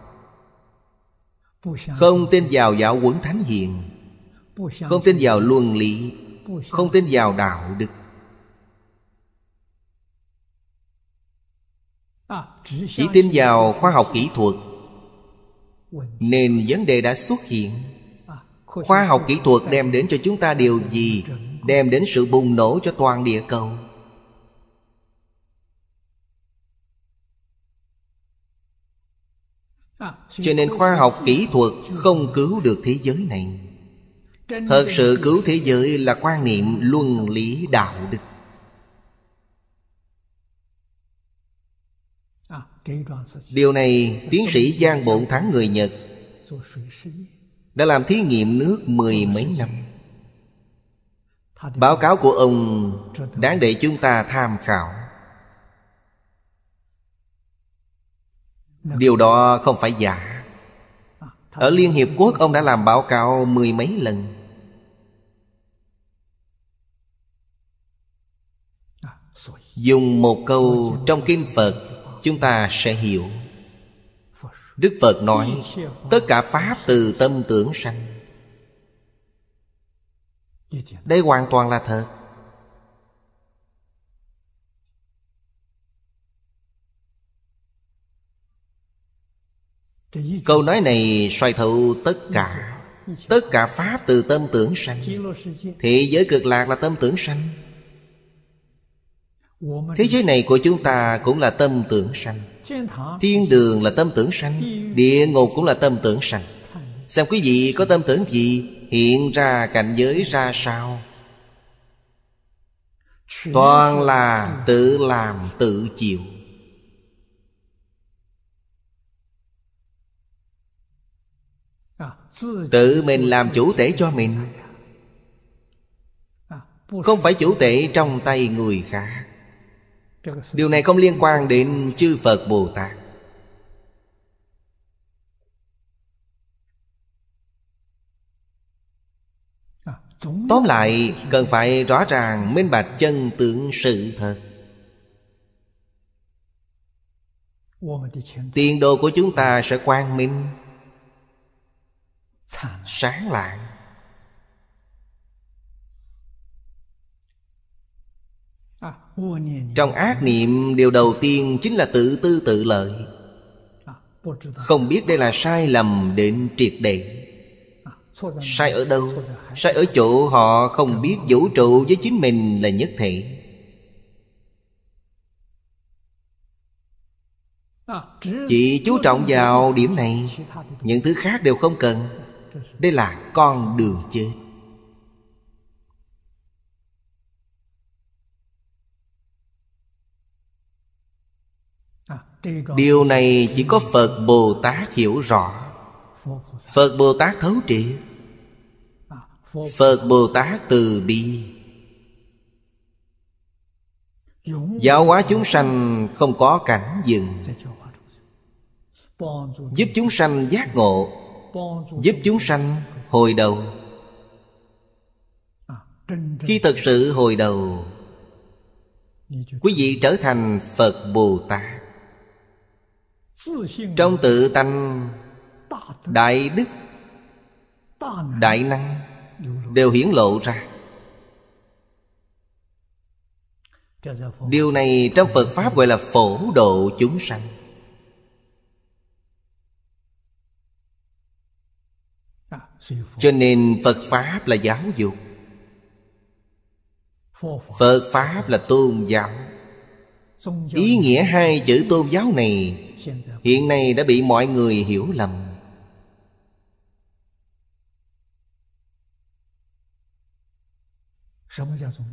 Không tin vào giáo huấn thánh hiền Không tin vào luân lý Không tin vào đạo đức Chỉ tin vào khoa học kỹ thuật nên vấn đề đã xuất hiện khoa học kỹ thuật đem đến cho chúng ta điều gì đem đến sự bùng nổ cho toàn địa cầu cho nên khoa học kỹ thuật không cứu được thế giới này thật sự cứu thế giới là quan niệm luân lý đạo đức Điều này tiến sĩ Giang Bộn Thắng người Nhật Đã làm thí nghiệm nước mười mấy năm Báo cáo của ông đáng để chúng ta tham khảo Điều đó không phải giả Ở Liên Hiệp Quốc ông đã làm báo cáo mười mấy lần Dùng một câu trong Kinh Phật chúng ta sẽ hiểu đức phật nói tất cả pháp từ tâm tưởng sanh đây hoàn toàn là thật câu nói này xoay thấu tất cả tất cả pháp từ tâm tưởng sanh thế giới cực lạc là tâm tưởng sanh thế giới này của chúng ta cũng là tâm tưởng sanh thiên đường là tâm tưởng sanh địa ngục cũng là tâm tưởng sanh xem quý vị có tâm tưởng gì hiện ra cảnh giới ra sao toàn là tự làm tự chịu tự mình làm chủ tể cho mình không phải chủ tể trong tay người khác điều này không liên quan đến chư phật bồ tát tóm lại cần phải rõ ràng minh bạch chân tướng sự thật tiền đồ của chúng ta sẽ quang minh sáng lạng trong ác niệm điều đầu tiên chính là tự tư tự lợi không biết đây là sai lầm đến triệt để sai ở đâu sai ở chỗ họ không biết vũ trụ với chính mình là nhất thể chỉ chú trọng vào điểm này những thứ khác đều không cần đây là con đường chết điều này chỉ có phật bồ tát hiểu rõ phật bồ tát thấu triệt phật bồ tát từ bi giáo hóa chúng sanh không có cảnh dừng giúp chúng sanh giác ngộ giúp chúng sanh hồi đầu khi thật sự hồi đầu quý vị trở thành phật bồ tát trong tự tánh đại đức đại năng đều hiển lộ ra điều này trong phật pháp gọi là phổ độ chúng sanh à, cho nên phật pháp là giáo dục phật pháp là tôn giáo ý nghĩa hai chữ tôn giáo này hiện nay đã bị mọi người hiểu lầm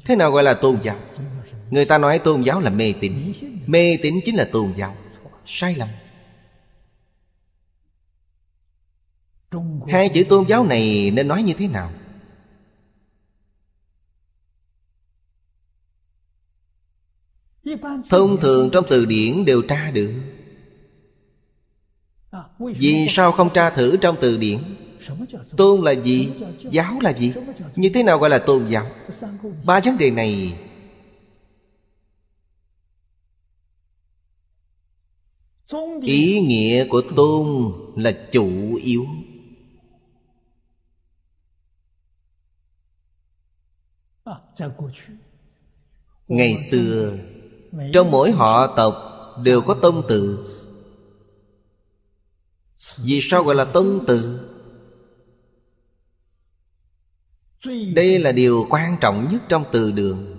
thế nào gọi là tôn giáo người ta nói tôn giáo là mê tín mê tín chính là tôn giáo sai lầm hai chữ tôn giáo này nên nói như thế nào Thông thường trong từ điển đều tra được Vì sao không tra thử trong từ điển Tôn là gì? Giáo là gì? Như thế nào gọi là tôn giáo? Ba vấn đề này Ý nghĩa của tôn là chủ yếu Ngày xưa trong mỗi họ tộc đều có tôn tự Vì sao gọi là tôn tự? Đây là điều quan trọng nhất trong từ đường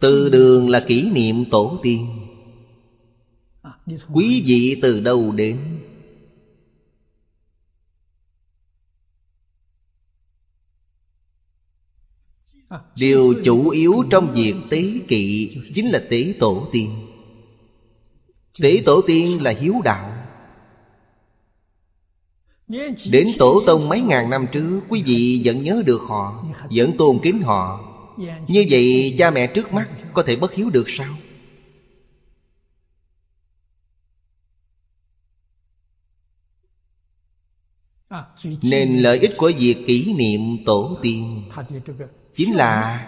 Từ đường là kỷ niệm tổ tiên Quý vị từ đâu đến điều chủ yếu trong việc tế kỵ chính là tế tổ tiên tế tổ tiên là hiếu đạo đến tổ tông mấy ngàn năm trước quý vị vẫn nhớ được họ vẫn tôn kính họ như vậy cha mẹ trước mắt có thể bất hiếu được sao Nên lợi ích của việc kỷ niệm tổ tiên chính là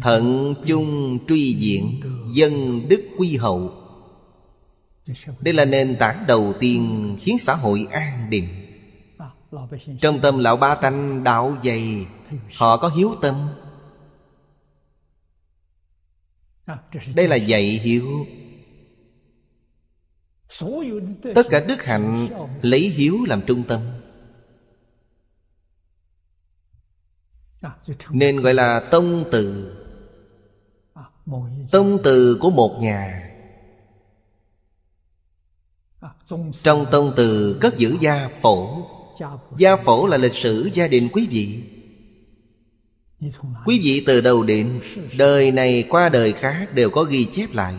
thận chung truy diện dân đức quy hậu đây là nền tảng đầu tiên khiến xã hội an định trong tâm lão ba tánh đạo dày họ có hiếu tâm đây là dạy hiếu tất cả đức hạnh lấy hiếu làm trung tâm À, nên gọi là tông từ à, tông từ của một nhà à, trong tông từ cất giữ gia phổ Gia phổ là lịch sử gia đình quý vị Quý vị từ đầu đến Đời này qua đời khác đều có ghi chép lại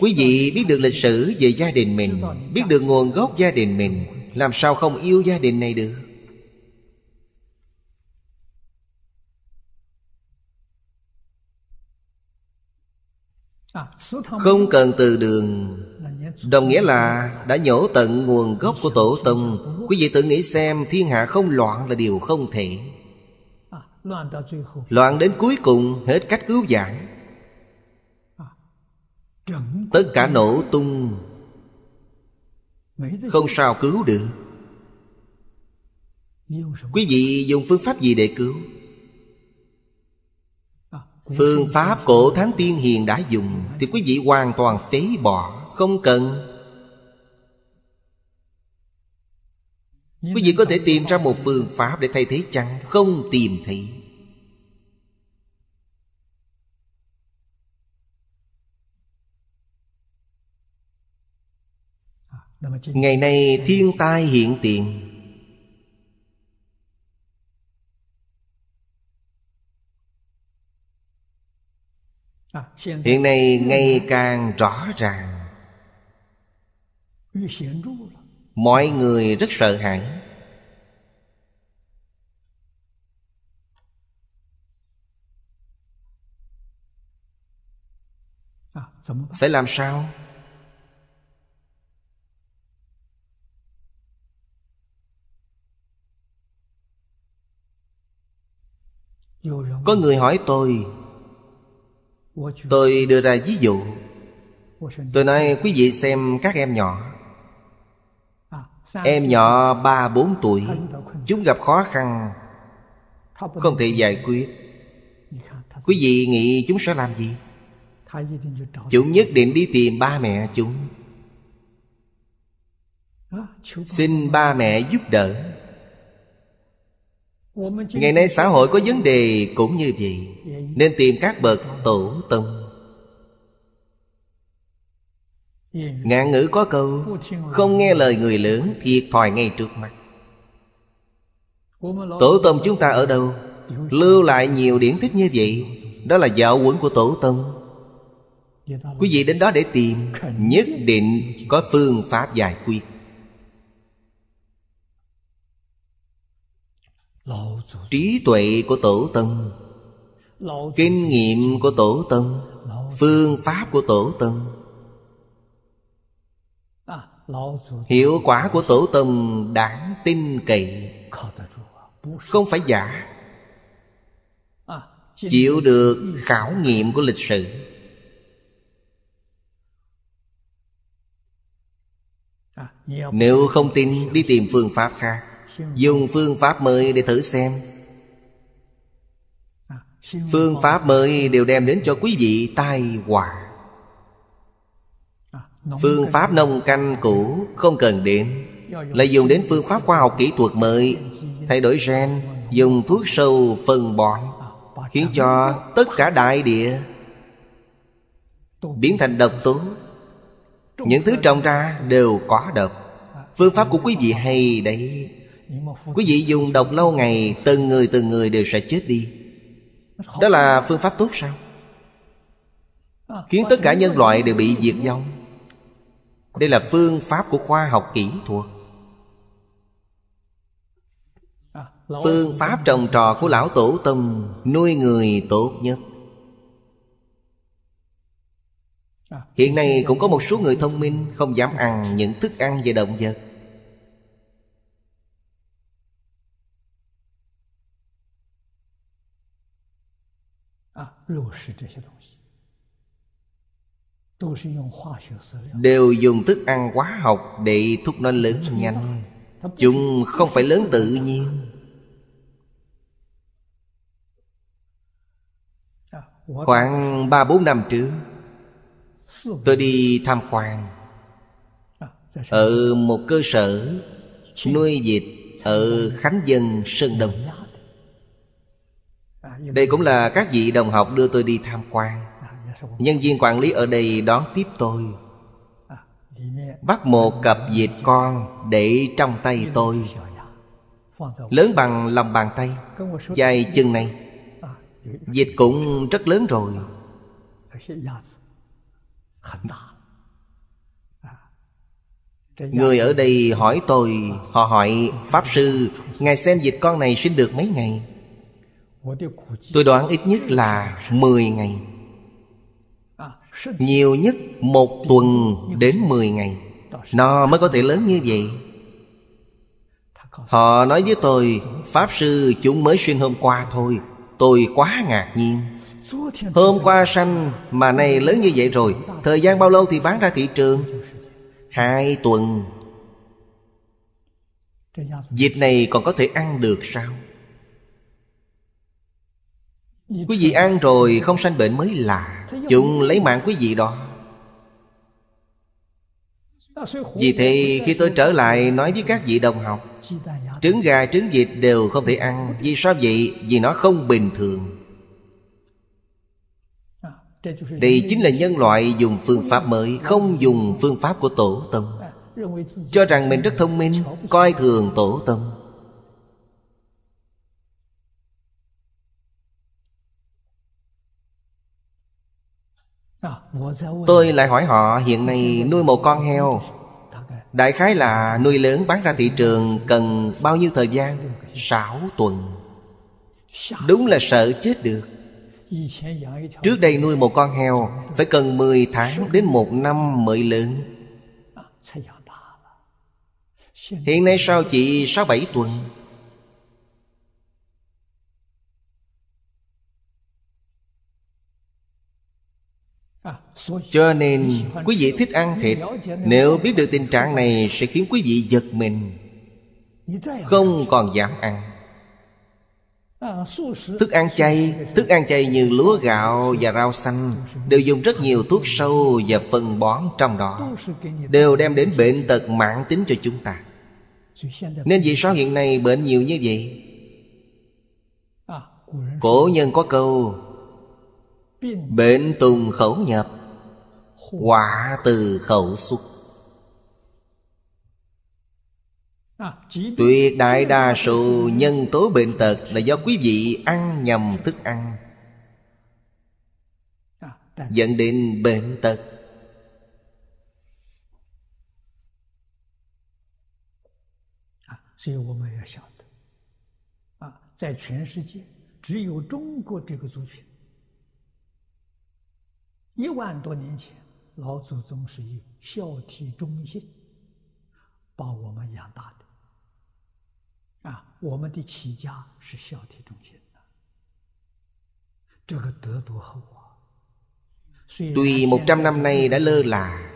Quý vị biết được lịch sử về gia đình mình Biết được nguồn gốc gia đình mình Làm sao không yêu gia đình này được À, không cần từ đường Đồng nghĩa là đã nhổ tận nguồn gốc của tổ tông Quý vị tự nghĩ xem thiên hạ không loạn là điều không thể à, Loạn đến cuối cùng hết cách cứu giảng à, Tất cả nổ tung Không sao cứu được Quý vị dùng phương pháp gì để cứu Phương pháp cổ thánh tiên hiền đã dùng Thì quý vị hoàn toàn phế bỏ Không cần Quý vị có thể tìm ra một phương pháp để thay thế chăng? Không tìm thấy Ngày nay thiên tai hiện tiền À, hiện nay ngày càng rõ ràng mọi người rất sợ hãi à, phải làm sao có người hỏi tôi Tôi đưa ra ví dụ Tôi nói quý vị xem các em nhỏ Em nhỏ 3-4 tuổi Chúng gặp khó khăn Không thể giải quyết Quý vị nghĩ chúng sẽ làm gì? Chúng nhất định đi tìm ba mẹ chúng Xin ba mẹ giúp đỡ ngày nay xã hội có vấn đề cũng như vậy nên tìm các bậc tổ tông ngạn ngữ có câu không nghe lời người lớn thiệt thòi ngay trước mặt tổ tông chúng ta ở đâu lưu lại nhiều điển tích như vậy đó là dạo quẩn của tổ tông quý vị đến đó để tìm nhất định có phương pháp giải quyết trí tuệ của tổ tông kinh nghiệm của tổ tông phương pháp của tổ tông hiệu quả của tổ tông đáng tin cậy không phải giả chịu được khảo nghiệm của lịch sử nếu không tin đi tìm phương pháp khác dùng phương pháp mới để thử xem phương pháp mới đều đem đến cho quý vị tai họa phương pháp nông canh cũ không cần đến lại dùng đến phương pháp khoa học kỹ thuật mới thay đổi gen dùng thuốc sâu phân bón khiến cho tất cả đại địa biến thành độc tố những thứ trồng ra đều có độc phương pháp của quý vị hay đấy Quý vị dùng độc lâu ngày Từng người từng người đều sẽ chết đi Đó là phương pháp tốt sao Khiến tất cả nhân loại đều bị diệt vong Đây là phương pháp của khoa học kỹ thuật Phương pháp trồng trò của lão tổ tông Nuôi người tốt nhất Hiện nay cũng có một số người thông minh Không dám ăn những thức ăn về động vật đều dùng thức ăn hóa học để thúc nó lớn nhanh chúng không phải lớn tự nhiên à, khoảng ba bốn năm trước tôi đi tham quan à, ở một cơ sở nuôi vịt ở khánh dân sơn đông đây cũng là các vị đồng học đưa tôi đi tham quan Nhân viên quản lý ở đây đón tiếp tôi Bắt một cặp vịt con để trong tay tôi Lớn bằng lòng bàn tay Dài chân này Vịt cũng rất lớn rồi Người ở đây hỏi tôi Họ hỏi Pháp Sư Ngài xem vịt con này sinh được mấy ngày Tôi đoán ít nhất là 10 ngày Nhiều nhất một tuần đến 10 ngày Nó mới có thể lớn như vậy Họ nói với tôi Pháp sư chúng mới xuyên hôm qua thôi Tôi quá ngạc nhiên Hôm qua sanh mà nay lớn như vậy rồi Thời gian bao lâu thì bán ra thị trường Hai tuần Dịch này còn có thể ăn được sao Quý vị ăn rồi không sanh bệnh mới lạ Chúng lấy mạng quý vị đó Vì thế khi tôi trở lại nói với các vị đồng học Trứng gà trứng vịt đều không thể ăn Vì sao vậy? Vì nó không bình thường Đây chính là nhân loại dùng phương pháp mới Không dùng phương pháp của Tổ Tông Cho rằng mình rất thông minh Coi thường Tổ Tông Tôi lại hỏi họ hiện nay nuôi một con heo Đại khái là nuôi lớn bán ra thị trường cần bao nhiêu thời gian? sáu tuần Đúng là sợ chết được Trước đây nuôi một con heo Phải cần 10 tháng đến một năm mới lớn Hiện nay sao chỉ 6-7 tuần cho nên quý vị thích ăn thịt Nếu biết được tình trạng này Sẽ khiến quý vị giật mình Không còn dám ăn Thức ăn chay Thức ăn chay như lúa gạo và rau xanh Đều dùng rất nhiều thuốc sâu Và phân bón trong đó Đều đem đến bệnh tật mãn tính cho chúng ta Nên vì sao hiện nay bệnh nhiều như vậy Cổ nhân có câu Bệnh tùng khẩu nhập quả từ khẩu xuất à, tuyệt đại đa số nhân tố bệnh tật là do quý vị ăn nhầm thức ăn à, dẫn đến bệnh tật à, 老祖宗是以孝悌忠信把我们养大的，啊，我们的起家是孝悌忠信的，这个德多厚啊！Tuy một trăm năm nay đã lơ là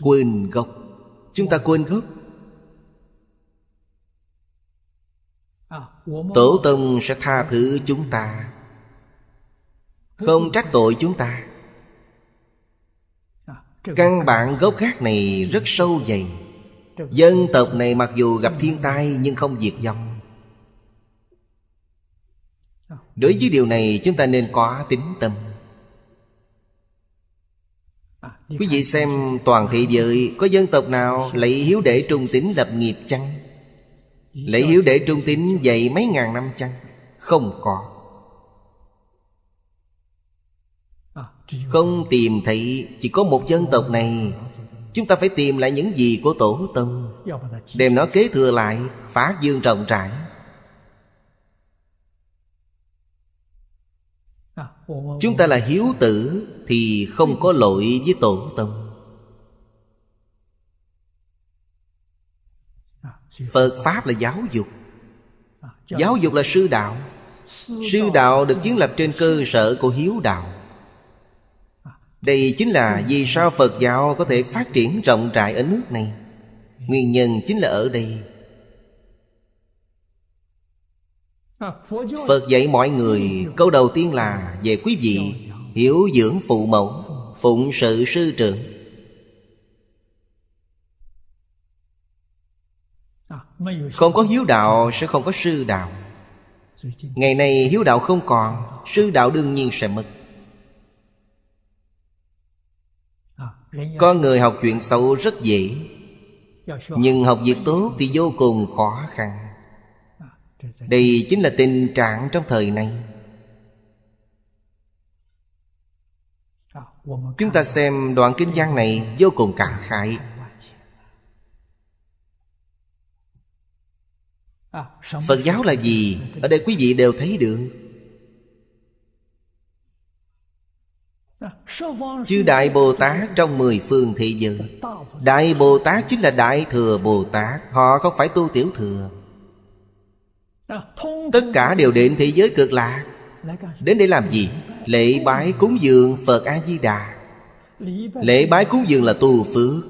Quên gốc Chúng ta quên gốc à, Tổ tông sẽ tha thứ chúng ta Không trách tội chúng ta Căn bản gốc gác này rất sâu dày Dân tộc này mặc dù gặp thiên tai nhưng không diệt vong Đối với điều này chúng ta nên có tính tâm à, Quý vị xem toàn thị giới Có dân tộc nào lấy hiếu để trung tín lập nghiệp chăng? Lấy hiếu để trung tín dạy mấy ngàn năm chăng? Không có Không tìm thấy Chỉ có một dân tộc này Chúng ta phải tìm lại những gì của tổ tông Đem nó kế thừa lại phá dương rộng rãi Chúng ta là hiếu tử Thì không có lỗi với tổ tông Phật Pháp là giáo dục Giáo dục là sư đạo Sư đạo được kiến lập trên cơ sở của hiếu đạo đây chính là vì sao phật giáo có thể phát triển rộng rãi ở nước này nguyên nhân chính là ở đây phật dạy mọi người câu đầu tiên là về quý vị hiểu dưỡng phụ mẫu phụng sự sư trưởng không có hiếu đạo sẽ không có sư đạo ngày nay hiếu đạo không còn sư đạo đương nhiên sẽ mất Có người học chuyện xấu rất dễ Nhưng học việc tốt thì vô cùng khó khăn Đây chính là tình trạng trong thời nay Chúng ta xem đoạn kinh văn này vô cùng cảm khái Phật giáo là gì? Ở đây quý vị đều thấy được Chư Đại Bồ Tát trong mười phương thế giới Đại Bồ Tát chính là Đại Thừa Bồ Tát Họ không phải tu tiểu thừa Tất cả đều đến thế giới cực lạ Đến để làm gì? Lễ bái cúng dường Phật A-di-đà Lễ bái cúng dường là tu phước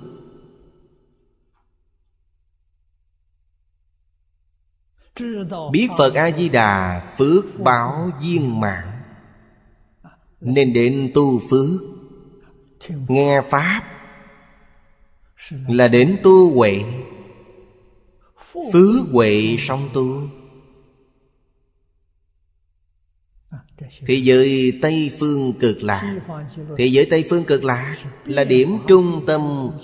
Biết Phật A-di-đà Phước báo viên mạng nên đến tu phước nghe pháp là đến tu huệ phứ huệ song tu thế giới tây phương cực lạc thế giới tây phương cực lạc là điểm trung tâm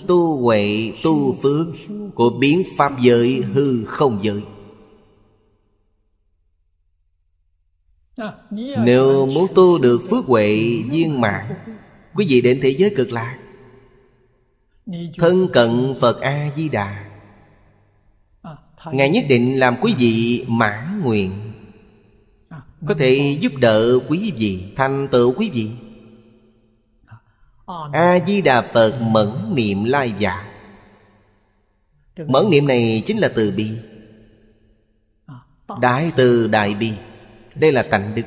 tu huệ tu phước của biến pháp giới hư không giới Nếu muốn tu được phước huệ viên mãn Quý vị đến thế giới cực lạc Thân cận Phật A-di-đà Ngài nhất định làm quý vị mãn nguyện Có thể giúp đỡ quý vị Thành tựu quý vị A-di-đà Phật mẫn niệm lai giả Mẫn niệm này chính là từ bi Đại từ đại bi đây là tánh đức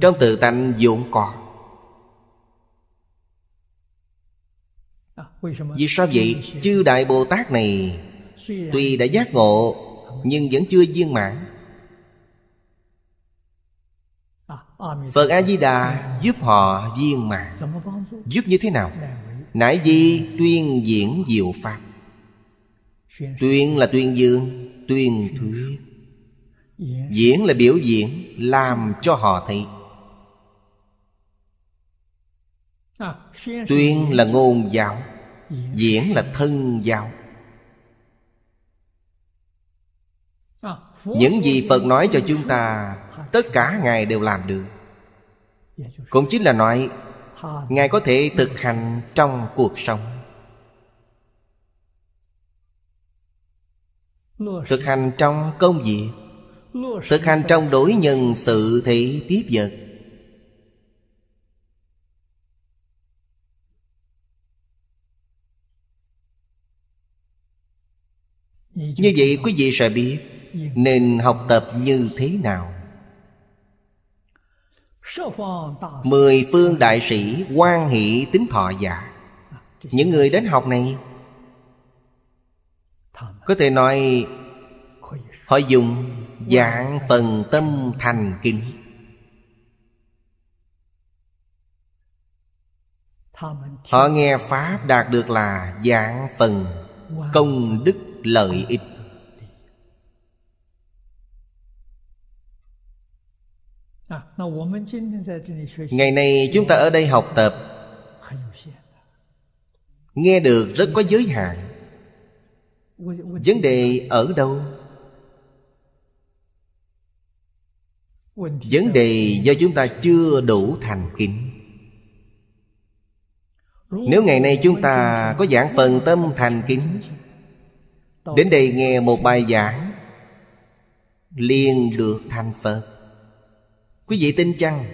Trong tự tánh vốn có Vì sao vậy? Chư Đại Bồ Tát này Tuy đã giác ngộ Nhưng vẫn chưa viên mãn Phật A-di-đà giúp họ viên mãn Giúp như thế nào? Nãy di tuyên diễn diệu Pháp Tuyên là tuyên dương Tuyên thuyết diễn là biểu diễn làm cho họ thấy à, tuyên là ngôn giáo diễn là thân giáo à, những gì phật nói cho chúng ta tất cả ngài đều làm được dạ, cũng chính là nói ngài có thể thực hành trong cuộc sống thực hành trong công việc Thực hành trong đối nhân sự thị tiếp vật Như vậy quý vị sẽ biết Nên học tập như thế nào Mười phương đại sĩ quan hỷ tính thọ giả Những người đến học này Có thể nói Họ dùng Dạng phần tâm thành kính Họ nghe Pháp đạt được là dạng phần công đức lợi ích Ngày nay chúng ta ở đây học tập Nghe được rất có giới hạn Vấn đề ở đâu? vấn đề do chúng ta chưa đủ thành kính nếu ngày nay chúng ta có giảng phần tâm thành kính Đến đây nghe một bài giảng liền được thành Phật Quý vị tin chăng?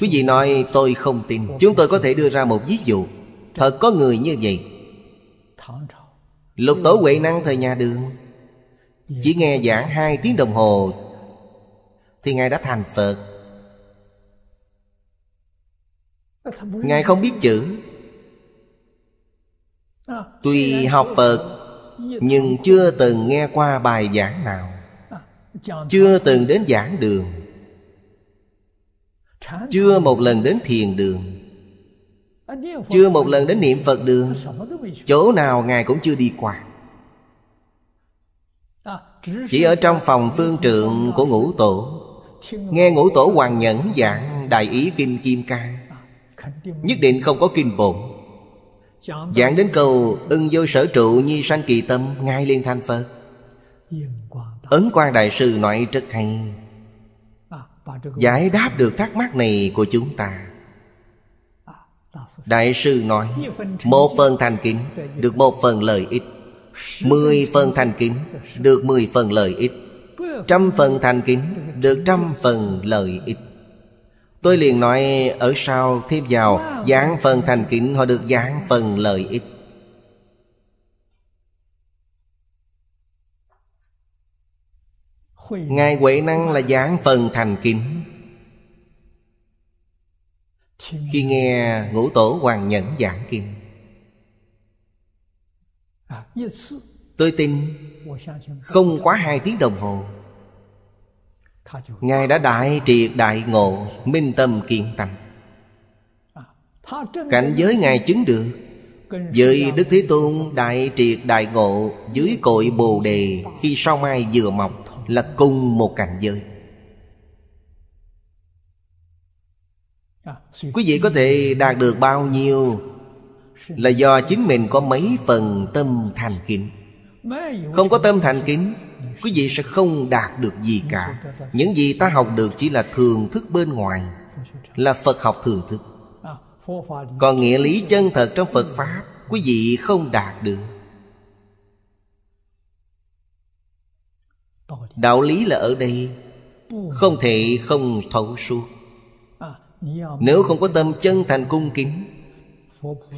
Quý vị nói tôi không tin Chúng tôi có thể đưa ra một ví dụ Thật có người như vậy Lục tổ Huệ Năng thời nhà đường Chỉ nghe giảng hai tiếng đồng hồ Thì Ngài đã thành Phật Ngài không biết chữ Tuy học Phật Nhưng chưa từng nghe qua bài giảng nào Chưa từng đến giảng đường Chưa một lần đến thiền đường chưa một lần đến niệm Phật đường Chỗ nào Ngài cũng chưa đi qua Chỉ ở trong phòng phương trượng của ngũ tổ Nghe ngũ tổ hoàng nhẫn giảng Đại ý Kinh Kim Cang Nhất định không có kinh bổn Giảng đến câu Ưng vô sở trụ nhi sanh kỳ tâm Ngay liên thanh Phật Ấn quan đại sư nói rất hay Giải đáp được thắc mắc này của chúng ta Đại sư nói Một phần thành kính Được một phần lợi ích Mười phần thành kính Được mười phần lợi ích Trăm phần thành kính Được trăm phần lợi ích Tôi liền nói ở sau thêm vào Giảng phần thành kính họ được giảng phần lợi ích Ngài Huệ Năng là giảng phần thành kính khi nghe Ngũ Tổ Hoàng Nhẫn giảng kinh Tôi tin Không quá hai tiếng đồng hồ Ngài đã đại triệt đại ngộ Minh tâm kiên tâm Cảnh giới Ngài chứng được Với Đức Thế Tôn đại triệt đại ngộ Dưới cội bồ đề Khi sau mai vừa mọc Là cùng một cảnh giới quý vị có thể đạt được bao nhiêu là do chính mình có mấy phần tâm thành kính không có tâm thành kính quý vị sẽ không đạt được gì cả những gì ta học được chỉ là thường thức bên ngoài là phật học thường thức còn nghĩa lý chân thật trong phật pháp quý vị không đạt được đạo lý là ở đây không thể không thấu suốt nếu không có tâm chân thành cung kính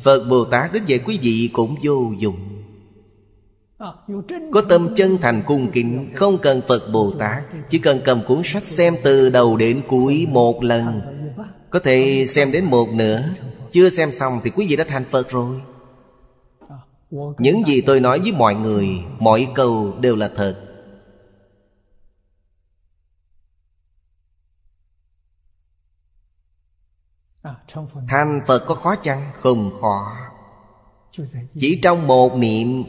Phật Bồ Tát đến vậy quý vị cũng vô dụng Có tâm chân thành cung kính Không cần Phật Bồ Tát Chỉ cần cầm cuốn sách xem từ đầu đến cuối một lần Có thể xem đến một nửa Chưa xem xong thì quý vị đã thành Phật rồi Những gì tôi nói với mọi người Mọi câu đều là thật Thành Phật có khó chăng? Không khó Chỉ trong một niệm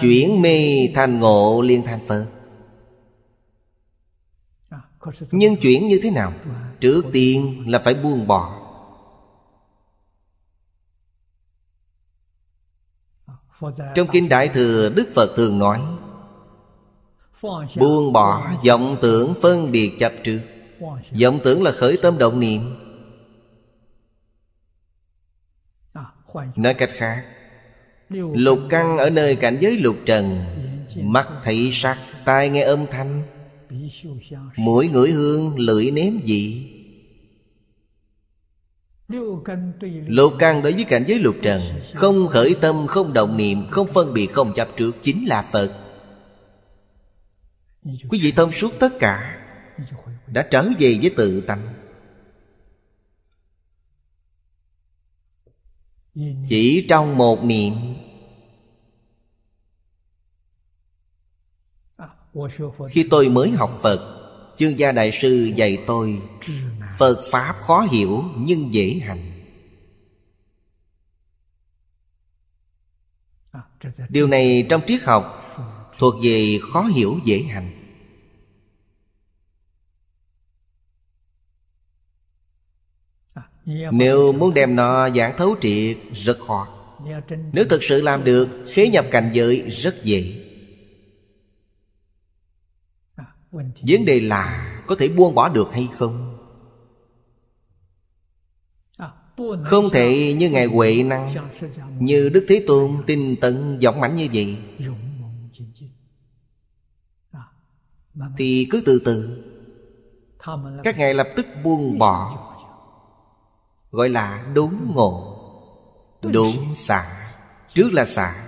Chuyển mê thành ngộ liên thành Phật à, Nhưng chuyển như thế nào? Trước tiên là phải buông bỏ à, Trong Kinh Đại Thừa Đức Phật thường nói Buông bỏ vọng tưởng phân biệt chấp trước Vọng tưởng là khởi tâm động niệm nói cách khác lục căng ở nơi cảnh giới lục trần mắt thấy sắc tai nghe âm thanh mũi ngửi hương lưỡi nếm vị lục căn đối với cảnh giới lục trần không khởi tâm không động niệm không phân biệt không chấp trước chính là phật quý vị thông suốt tất cả đã trở về với tự tánh chỉ trong một niệm khi tôi mới học phật chương gia đại sư dạy tôi phật pháp khó hiểu nhưng dễ hành điều này trong triết học thuộc về khó hiểu dễ hành Nếu muốn đem nó giảng thấu triệt rất khó Nếu thực sự làm được khế nhập cảnh giới rất dễ Vấn đề là có thể buông bỏ được hay không Không thể như Ngài Huệ Năng Như Đức Thế Tôn tinh tận dõng mãnh như vậy Thì cứ từ từ Các ngài lập tức buông bỏ gọi là đốn ngộ đốn xả trước là xả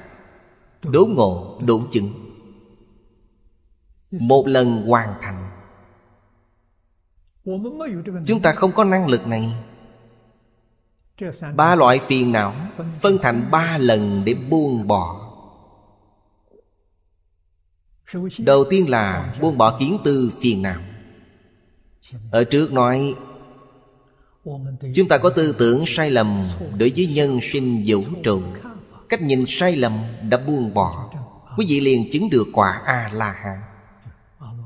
đốn ngộ đốn chứng một lần hoàn thành chúng ta không có năng lực này ba loại phiền não phân thành ba lần để buông bỏ đầu tiên là buông bỏ kiến tư phiền não ở trước nói chúng ta có tư tưởng sai lầm đối với nhân sinh vũ trụ cách nhìn sai lầm đã buông bỏ quý vị liền chứng được quả a la hán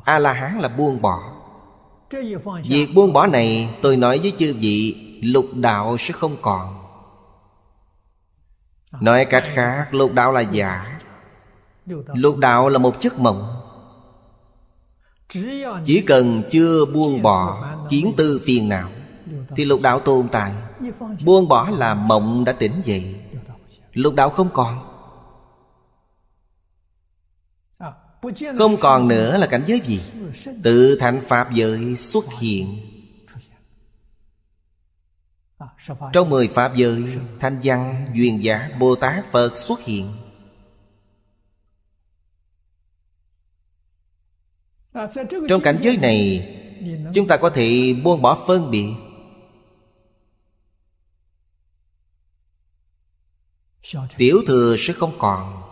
a la hán là buông bỏ việc buông bỏ này tôi nói với chư vị lục đạo sẽ không còn nói cách khác lục đạo là giả lục đạo là một giấc mộng chỉ cần chưa buông bỏ kiến tư phiền nào thì lục đạo tồn tại Buông bỏ là mộng đã tỉnh dậy Lục đạo không còn Không còn nữa là cảnh giới gì Tự thành Pháp giới xuất hiện Trong mười Pháp giới Thanh văn, duyên giả, Bồ Tát, Phật xuất hiện Trong cảnh giới này Chúng ta có thể buông bỏ phân biệt Tiểu thừa sẽ không còn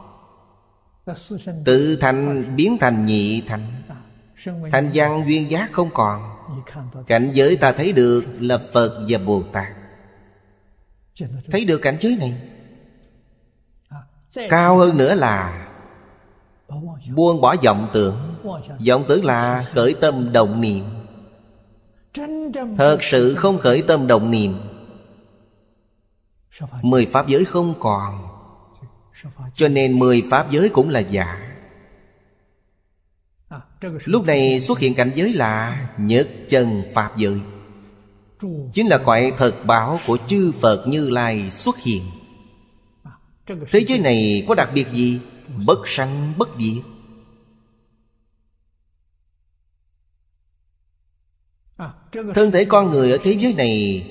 Tự thành biến thành nhị thành Thành văn duyên giác không còn Cảnh giới ta thấy được là Phật và Bồ Tát Thấy được cảnh giới này à, Cao hơn nữa là Buông bỏ vọng tưởng Vọng tưởng là khởi tâm động niệm Thật sự không khởi tâm động niệm Mười pháp giới không còn Cho nên mười pháp giới cũng là giả à, Lúc này xuất hiện cảnh giới là Nhất chân pháp giới Chính là cõi thật bảo của chư Phật Như Lai xuất hiện à, Thế giới này có đặc biệt gì? Bất sanh bất diệt à, Thân thể con người ở thế giới này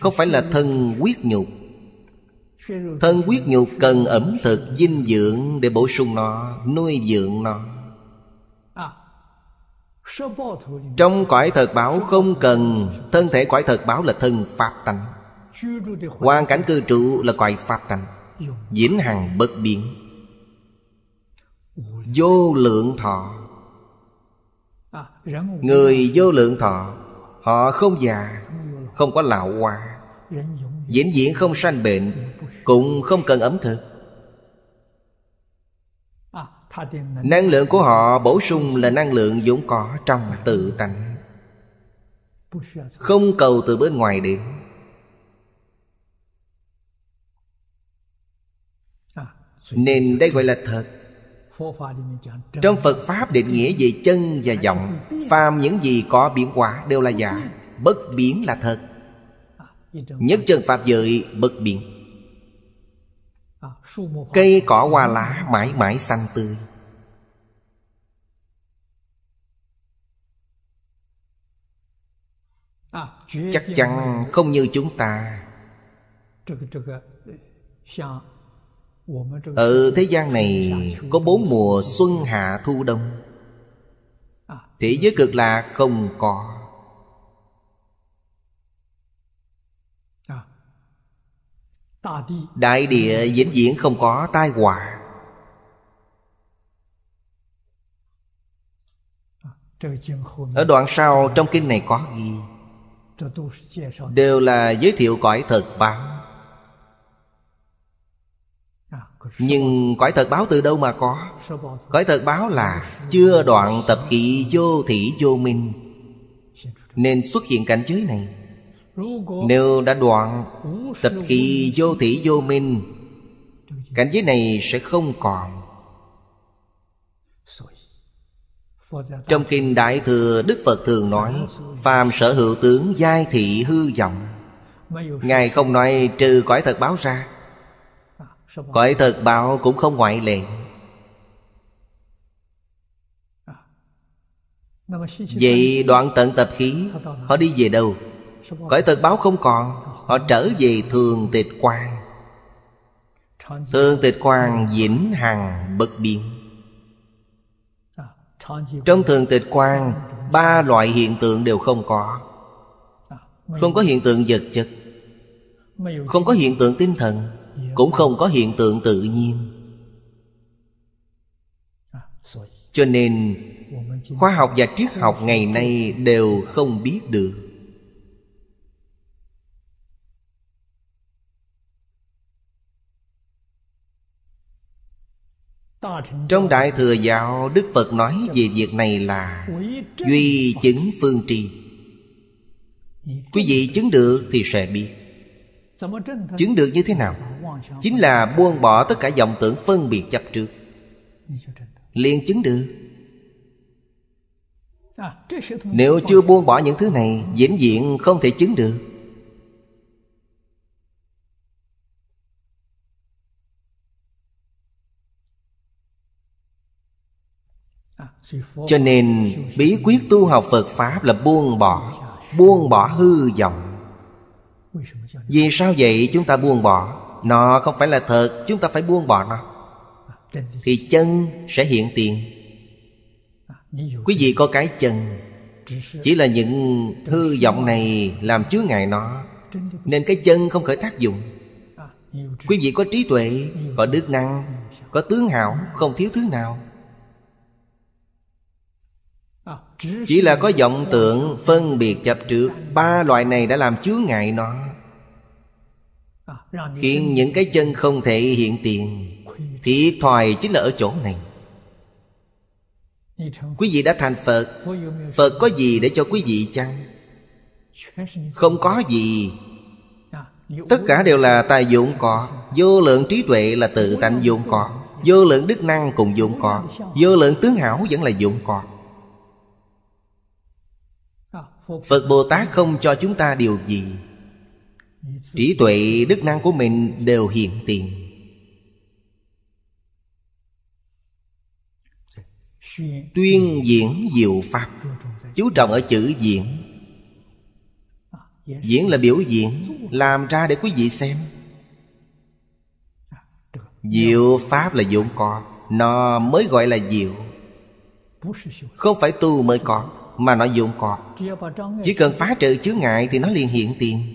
Không phải là thân quyết nhục Thân quyết nhục cần ẩm thực dinh dưỡng để bổ sung nó, nuôi dưỡng nó Trong cõi thật báo không cần Thân thể cõi thật báo là thân Pháp tánh Hoàn cảnh cư trụ là cõi Pháp tánh Diễn hằng bất biến Vô lượng thọ Người vô lượng thọ Họ không già Không có lão hoa Diễn diễn không sanh bệnh cũng không cần ẩm thực à, năng lượng của họ bổ sung là năng lượng vốn có trong tự tánh không cầu từ bên ngoài đến à, nên đây gọi là thật trong phật pháp định nghĩa về chân và giọng phàm những gì có biến hóa đều là giả bất biến là thật nhất chân pháp giới bất biến cây cỏ hoa lá mãi mãi xanh tươi chắc chắn không như chúng ta ở thế gian này có bốn mùa xuân hạ thu đông thế giới cực là không có đại địa vĩnh viễn không có tai họa ở đoạn sau trong kinh này có ghi đều là giới thiệu cõi thật báo à, nhưng cõi thật báo từ đâu mà có cõi thật báo là chưa đoạn tập khí vô thị vô minh nên xuất hiện cảnh giới này nếu đã đoạn tập khí vô thị vô minh Cảnh giới này sẽ không còn Trong kinh Đại Thừa Đức Phật thường nói Phàm sở hữu tướng giai thị hư vọng Ngài không nói trừ cõi thật báo ra Cõi thật báo cũng không ngoại lệ Vậy đoạn tận tập khí Họ đi về đâu Cõi tật báo không còn Họ trở về thường tịch quang Thường tịch quang vĩnh hằng bất biến Trong thường tịch quang Ba loại hiện tượng đều không có Không có hiện tượng vật chất Không có hiện tượng tinh thần Cũng không có hiện tượng tự nhiên Cho nên Khoa học và triết học ngày nay đều không biết được Trong Đại Thừa Giáo Đức Phật nói về việc này là Duy chứng phương trì Quý vị chứng được thì sẽ biết Chứng được như thế nào? Chính là buông bỏ tất cả vọng tưởng phân biệt chấp trước Liền chứng được Nếu chưa buông bỏ những thứ này Diễn diện không thể chứng được cho nên bí quyết tu học phật pháp là buông bỏ buông bỏ hư vọng vì sao vậy chúng ta buông bỏ nó không phải là thật chúng ta phải buông bỏ nó thì chân sẽ hiện tiền quý vị có cái chân chỉ là những hư vọng này làm chứa ngại nó nên cái chân không khởi tác dụng quý vị có trí tuệ có đức năng có tướng hảo không thiếu thứ nào Chỉ là có vọng tượng phân biệt chấp trước Ba loại này đã làm chướng ngại nó Khiến những cái chân không thể hiện tiền thì thòi chính là ở chỗ này Quý vị đã thành Phật Phật có gì để cho quý vị chăng? Không có gì Tất cả đều là tài dụng có Vô lượng trí tuệ là tự tánh dụng có Vô lượng đức năng cùng dụng có Vô lượng tướng hảo vẫn là dụng có phật bồ tát không cho chúng ta điều gì trí tuệ đức năng của mình đều hiện tiền tuyên diễn diệu pháp chú trọng ở chữ diễn diễn là biểu diễn làm ra để quý vị xem diệu pháp là vốn có nó mới gọi là diệu không phải tu mới có mà nó dụng cọt Chỉ cần phá trừ chướng ngại thì nó liền hiện tiền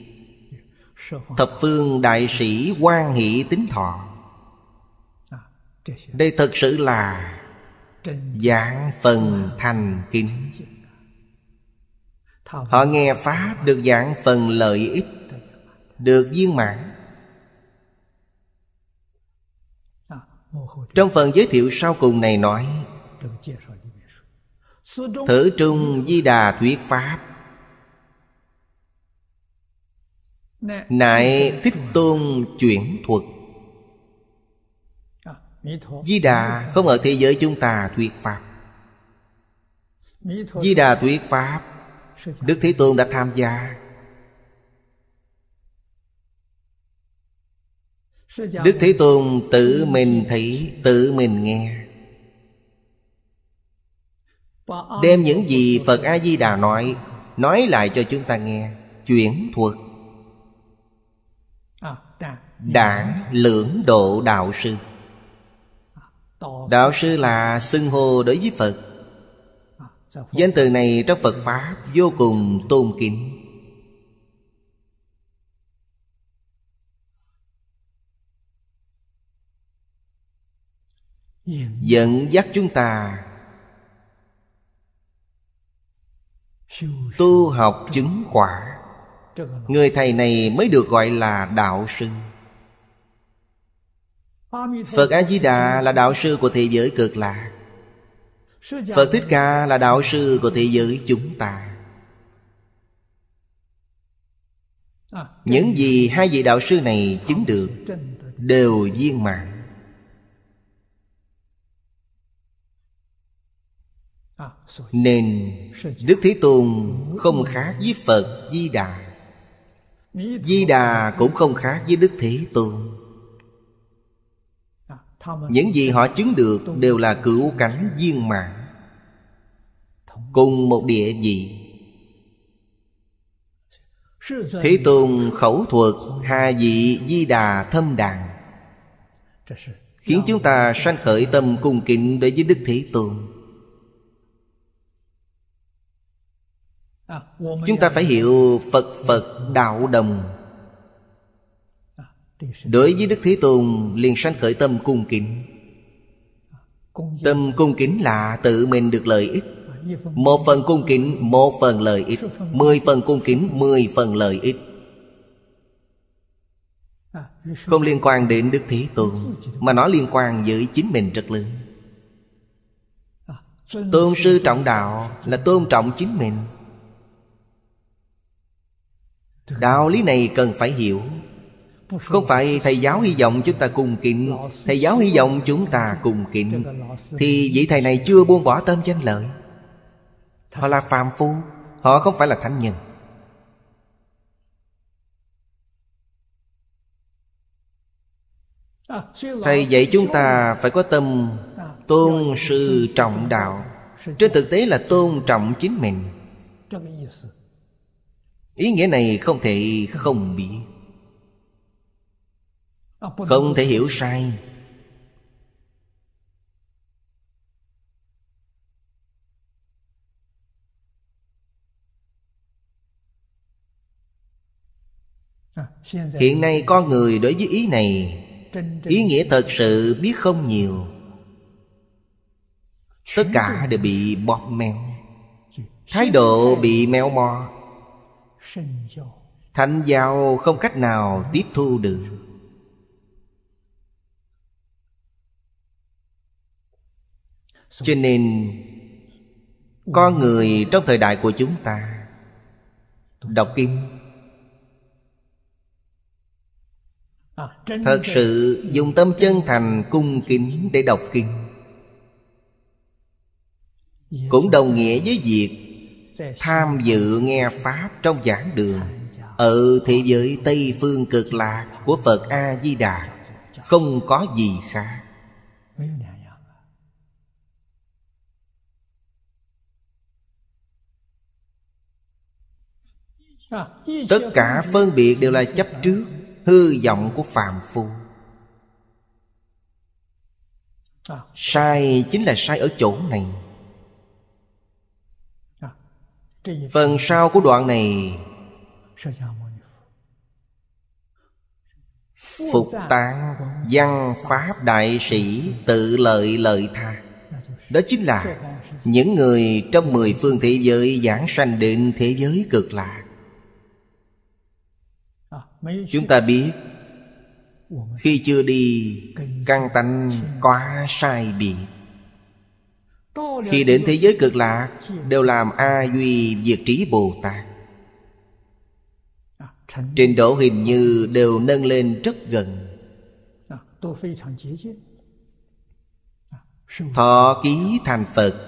Thập phương đại sĩ quan nghị tính thọ Đây thật sự là Giảng phần thành kính Họ nghe Pháp được giảng phần lợi ích Được viên mãn Trong phần giới thiệu sau cùng này nói Thử trung di đà thuyết pháp Nại thích tôn chuyển à, thuật Di đà không ở thế giới chúng ta thuyết pháp Di đà thuyết pháp Đức Thế Tôn đã tham gia Đức Thế Tôn tự mình thấy, tự mình nghe đem những gì phật a di đà nói nói lại cho chúng ta nghe chuyển thuật à, đảng lưỡng độ đạo sư đạo sư là xưng hô đối với phật danh từ này trong phật pháp vô cùng tôn kính dẫn dắt chúng ta tu học chứng quả người thầy này mới được gọi là đạo sư phật a di đà là đạo sư của thế giới cực lạc phật thích ca là đạo sư của thế giới chúng ta những gì hai vị đạo sư này chứng được đều viên mãn Nên Đức Thế Tôn không khác với Phật Di Đà Di Đà cũng không khác với Đức Thế Tôn Những gì họ chứng được đều là cửu cánh viên mạng Cùng một địa vị Thế Tôn khẩu thuật Hà dị di đà thâm đàn Khiến chúng ta sanh khởi tâm cung kính đối với Đức Thế Tôn À, chúng ta phải hiểu phật phật đạo đồng đối với đức thế tôn liền sanh khởi tâm cung kính tâm cung kính là tự mình được lợi ích một phần cung kính một phần lợi ích mười phần cung kính mười phần lợi ích không liên quan đến đức thế tôn mà nó liên quan với chính mình rất lớn tôn sư trọng đạo là tôn trọng chính mình đạo lý này cần phải hiểu không phải thầy giáo hy vọng chúng ta cùng kính Thầy giáo hy vọng chúng ta cùng kính Thì vị thầy này chưa buông bỏ tâm danh lợi Họ là phàm phu Họ không phải là thánh nhân Thầy dạy chúng ta phải có tâm Tôn sư trọng đạo Trên thực tế là tôn trọng chính mình ý nghĩa này không thể không biết không thể hiểu sai hiện nay con người đối với ý này ý nghĩa thật sự biết không nhiều tất cả đều bị bóp méo thái độ bị méo mò. Thánh giáo không cách nào tiếp thu được Cho nên Con người trong thời đại của chúng ta Đọc kinh Thật sự dùng tâm chân thành cung kính để đọc kinh Cũng đồng nghĩa với việc tham dự nghe pháp trong giảng đường ở thế giới tây phương cực lạc của phật a di đà không có gì khác tất cả phân biệt đều là chấp trước hư vọng của phàm phu sai chính là sai ở chỗ này Phần sau của đoạn này Phục tán văn pháp đại sĩ tự lợi lợi tha Đó chính là những người trong mười phương thế giới giảng sanh định thế giới cực lạc Chúng ta biết Khi chưa đi Căng tánh quá sai biệt khi đến thế giới cực lạc đều làm a duy diệt trí bồ tát trình độ hình như đều nâng lên rất gần thọ ký thành phật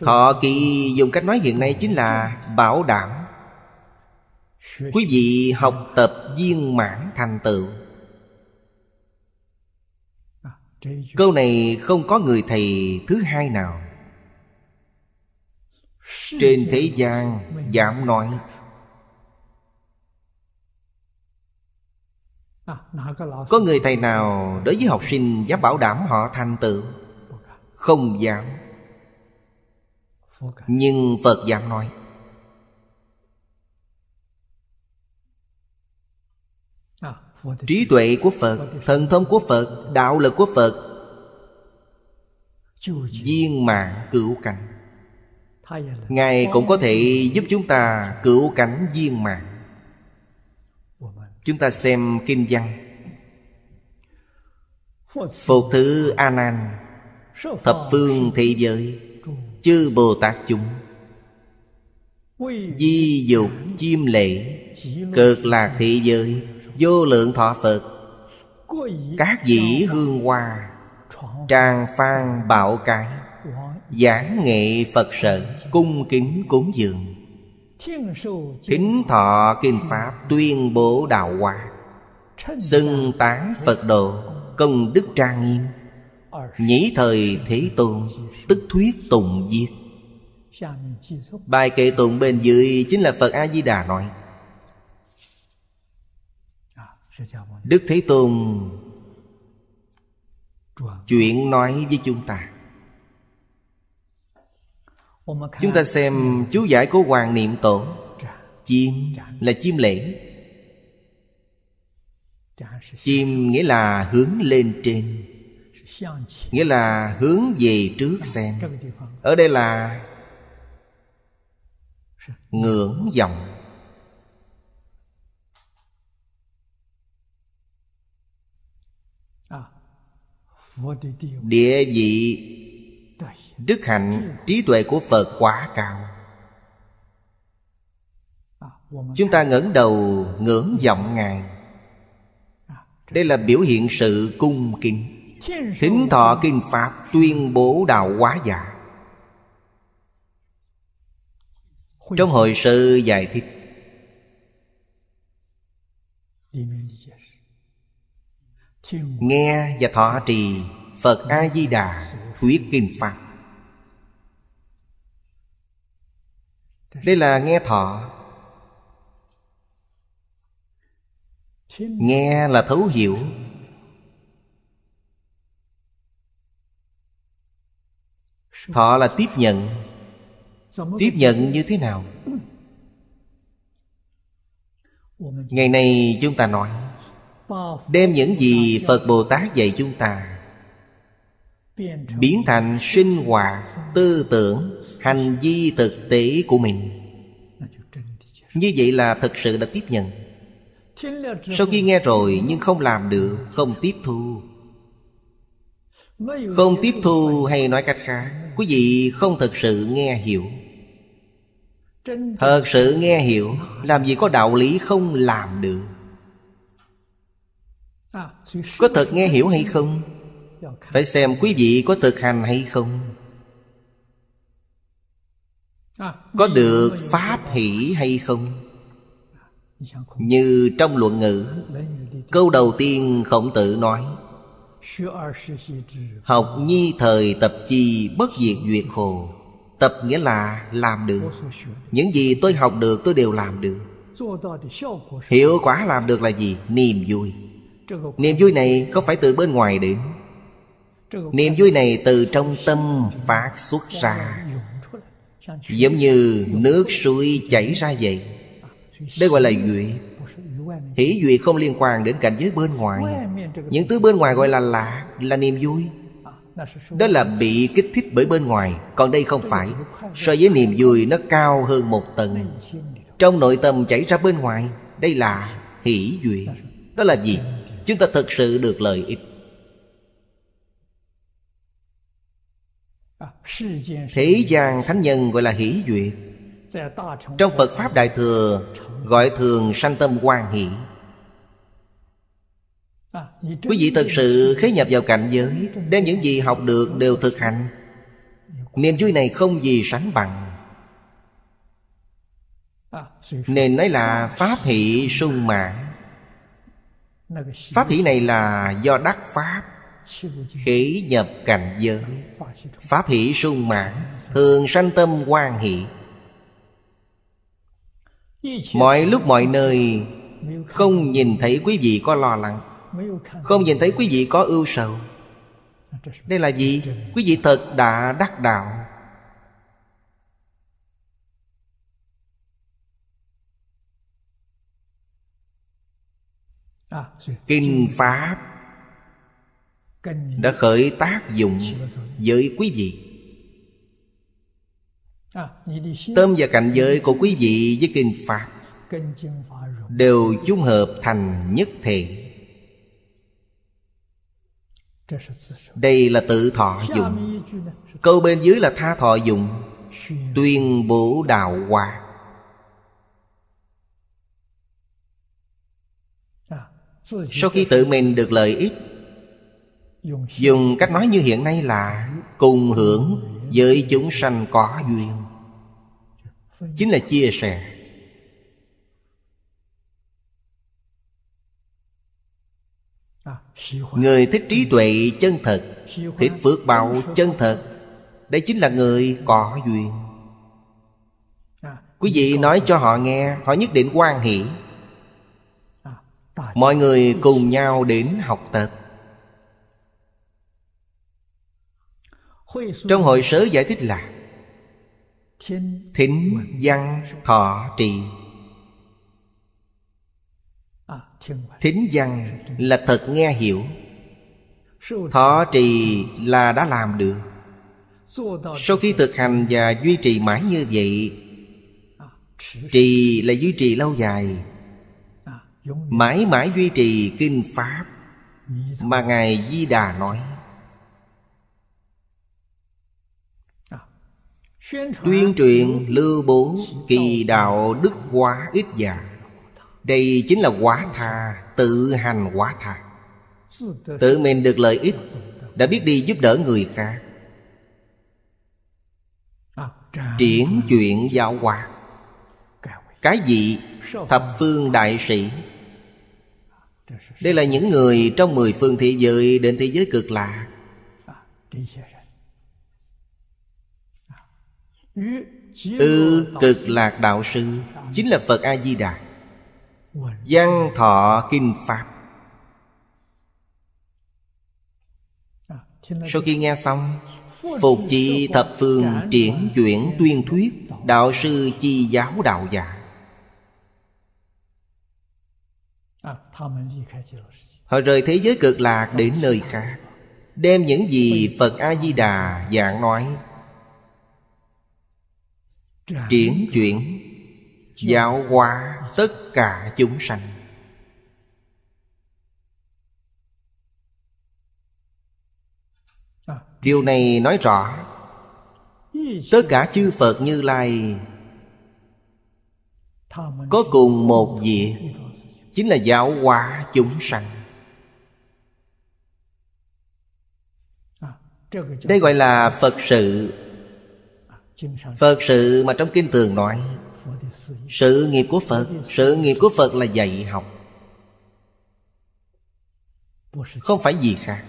thọ ký dùng cách nói hiện nay chính là bảo đảm quý vị học tập viên mãn thành tựu câu này không có người thầy thứ hai nào trên thế gian giảm nói có người thầy nào đối với học sinh dám bảo đảm họ thành tựu không dám nhưng phật dám nói trí tuệ của phật thần thông của phật đạo lực của phật viên mạng cửu cảnh ngài cũng có thể giúp chúng ta cửu cảnh viên mạng chúng ta xem kinh văn phục thứ a nan thập phương thị giới chư bồ tát chúng di dục chiêm lệ cực lạc thị giới Vô lượng thọ Phật Các dĩ hương hoa trang phan bạo cái Giảng nghệ Phật sự Cung kính cúng dường Thính thọ kinh Pháp Tuyên bố đạo hoa Xưng tán Phật độ Công đức trang nghiêm Nhĩ thời thế tôn Tức thuyết tùng diệt Bài kệ tụng bên dưới Chính là Phật A-di-đà nói đức thế tôn chuyện nói với chúng ta chúng ta xem chú giải của hoàng niệm tổ chim là chim lễ chim nghĩa là hướng lên trên nghĩa là hướng về trước xem ở đây là ngưỡng vọng địa vị đức hạnh trí tuệ của phật quá cao chúng ta ngẩng đầu ngưỡng vọng ngài đây là biểu hiện sự cung kính thính thọ kinh pháp tuyên bố đạo quá giả trong hội sự giải thích nghe và thọ trì phật a di đà thuyết kinh Phật. đây là nghe thọ nghe là thấu hiểu thọ là tiếp nhận tiếp nhận như thế nào ngày nay chúng ta nói đem những gì phật bồ tát dạy chúng ta biến thành sinh hoạt tư tưởng hành vi thực tế của mình như vậy là thực sự đã tiếp nhận sau khi nghe rồi nhưng không làm được không tiếp thu không tiếp thu hay nói cách khác quý vị không thực sự nghe hiểu thật sự nghe hiểu làm gì có đạo lý không làm được có thật nghe hiểu hay không phải xem quý vị có thực hành hay không có được pháp hỷ hay không như trong luận ngữ câu đầu tiên khổng tử nói học nhi thời tập chi bất diệt duyệt hồ tập nghĩa là làm được những gì tôi học được tôi đều làm được hiệu quả làm được là gì niềm vui Niềm vui này không phải từ bên ngoài đến Niềm vui này từ trong tâm phát xuất ra Giống như nước suối chảy ra vậy à, Đây gọi là duyệt Hỷ duyệt không liên quan đến cảnh giới bên ngoài Những thứ bên ngoài gọi là lạ Là niềm vui à, Đó là bị kích thích bởi bên ngoài Còn đây không phải So với niềm vui nó cao hơn một tầng Trong nội tâm chảy ra bên ngoài Đây là hỷ duyệt Đó là gì? chúng ta thực sự được lợi ích thế gian thánh nhân gọi là hỷ duyệt trong phật pháp đại thừa gọi thường sanh tâm quan hỷ quý vị thực sự khế nhập vào cảnh giới đem những gì học được đều thực hành niềm vui này không gì sánh bằng nên nói là pháp hỷ sung mãn pháp hỷ này là do đắc pháp khỉ nhập cảnh giới pháp hỷ sung mãn thường sanh tâm quan hỷ mọi lúc mọi nơi không nhìn thấy quý vị có lo lắng không nhìn thấy quý vị có ưu sầu đây là gì quý vị thật đã đắc đạo À, kinh pháp đã khởi tác dụng với quý vị à, tâm và cảnh giới của quý vị với kinh pháp đều chung hợp thành nhất thể đây là tự thọ dụng câu bên dưới là tha thọ dụng tuyên bố đạo hòa sau khi tự mình được lợi ích dùng cách nói như hiện nay là cùng hưởng với chúng sanh có duyên chính là chia sẻ người thích trí tuệ chân thật thích phước báo chân thật đây chính là người có duyên quý vị nói cho họ nghe họ nhất định quan hỷ mọi người cùng nhau đến học tập trong hội sớ giải thích là thính văn thọ trì thính văn là thật nghe hiểu thọ trì là đã làm được sau khi thực hành và duy trì mãi như vậy trì là duy trì lâu dài mãi mãi duy trì kinh pháp mà ngài di đà nói tuyên truyền lưu bố kỳ đạo đức quá ít già, đây chính là quả tha tự hành quả tha tự mình được lợi ích đã biết đi giúp đỡ người khác triển chuyện giáo hòa, cái gì thập phương đại sĩ đây là những người trong mười phương thế giới đến thế giới cực lạ Ư ừ, cực lạc đạo sư Chính là Phật A-di-đà Văn thọ kinh Pháp Sau khi nghe xong Phục chi thập phương triển chuyển tuyên thuyết Đạo sư chi giáo đạo giả Họ rời thế giới cực lạc đến nơi khác Đem những gì Phật A-di-đà giảng nói Triển chuyển Giáo hóa tất cả chúng sanh à. Điều này nói rõ Tất cả chư Phật Như Lai Có cùng một việc chính là giáo hóa chúng sanh đây gọi là phật sự phật sự mà trong kinh thường nói sự nghiệp của phật sự nghiệp của phật là dạy học không phải gì khác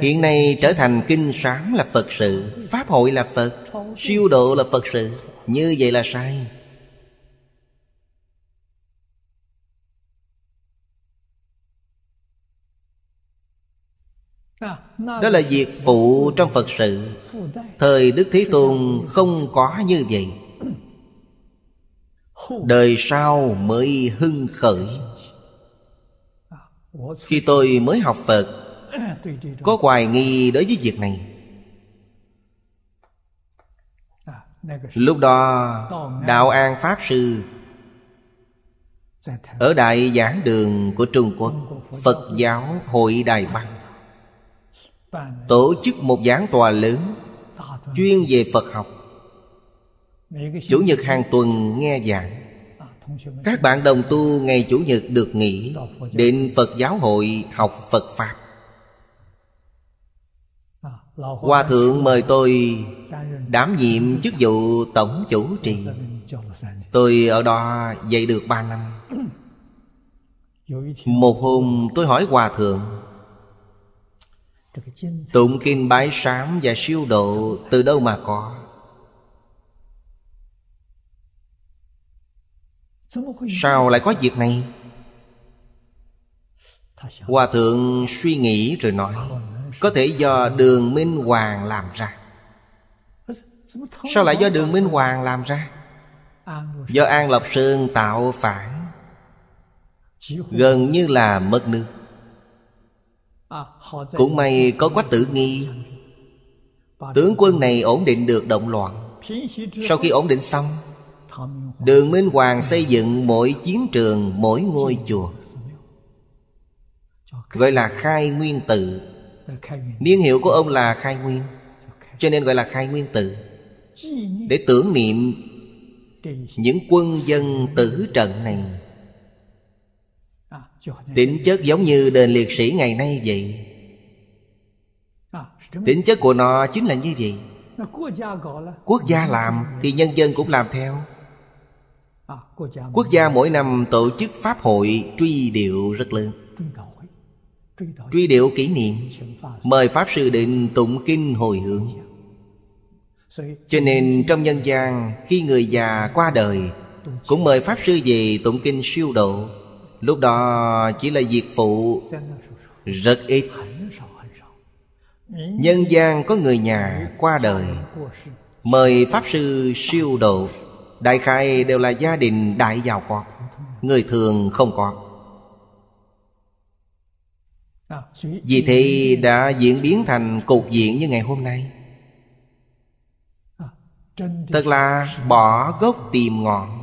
Hiện nay trở thành kinh sáng là Phật sự Pháp hội là Phật Siêu độ là Phật sự Như vậy là sai đó là việc phụ trong phật sự thời đức thế tôn không có như vậy đời sau mới hưng khởi khi tôi mới học phật có hoài nghi đối với việc này lúc đó đạo an pháp sư ở đại giảng đường của trung quốc phật giáo hội đài bắc tổ chức một giảng tòa lớn chuyên về phật học chủ nhật hàng tuần nghe giảng các bạn đồng tu ngày chủ nhật được nghỉ đến phật giáo hội học phật pháp hòa thượng mời tôi đảm nhiệm chức vụ tổng chủ trì tôi ở đó dạy được ba năm một hôm tôi hỏi hòa thượng Tụng kinh bái sám và siêu độ Từ đâu mà có Sao lại có việc này Hòa thượng suy nghĩ rồi nói Có thể do đường Minh Hoàng làm ra Sao lại do đường Minh Hoàng làm ra Do An Lộc Sơn tạo phản Gần như là mất nước cũng may có quách tử nghi Tướng quân này ổn định được động loạn Sau khi ổn định xong Đường Minh Hoàng xây dựng mỗi chiến trường mỗi ngôi chùa Gọi là khai nguyên tự Niên hiệu của ông là khai nguyên Cho nên gọi là khai nguyên tự Để tưởng niệm những quân dân tử trận này Tính chất giống như đền liệt sĩ ngày nay vậy Tính chất của nó chính là như vậy Quốc gia làm thì nhân dân cũng làm theo Quốc gia mỗi năm tổ chức Pháp hội truy điệu rất lớn Truy điệu kỷ niệm Mời Pháp Sư Định tụng kinh hồi hướng Cho nên trong nhân gian Khi người già qua đời Cũng mời Pháp Sư về tụng kinh siêu độ Lúc đó chỉ là việc phụ Rất ít Nhân gian có người nhà qua đời Mời Pháp Sư siêu độ Đại khai đều là gia đình đại giàu có Người thường không có Vì thế đã diễn biến thành cục diện như ngày hôm nay Thật là bỏ gốc tìm ngọn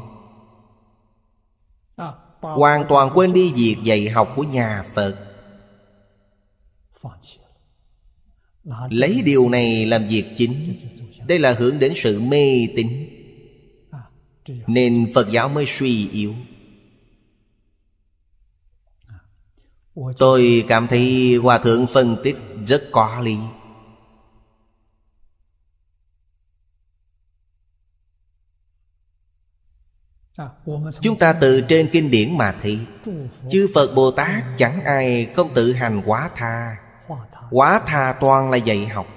hoàn toàn quên đi việc dạy học của nhà phật lấy điều này làm việc chính đây là hướng đến sự mê tín nên phật giáo mới suy yếu tôi cảm thấy hòa thượng phân tích rất có lý Chúng ta từ trên kinh điển mà thị Chư Phật Bồ Tát chẳng ai không tự hành quá tha Quá tha toàn là dạy học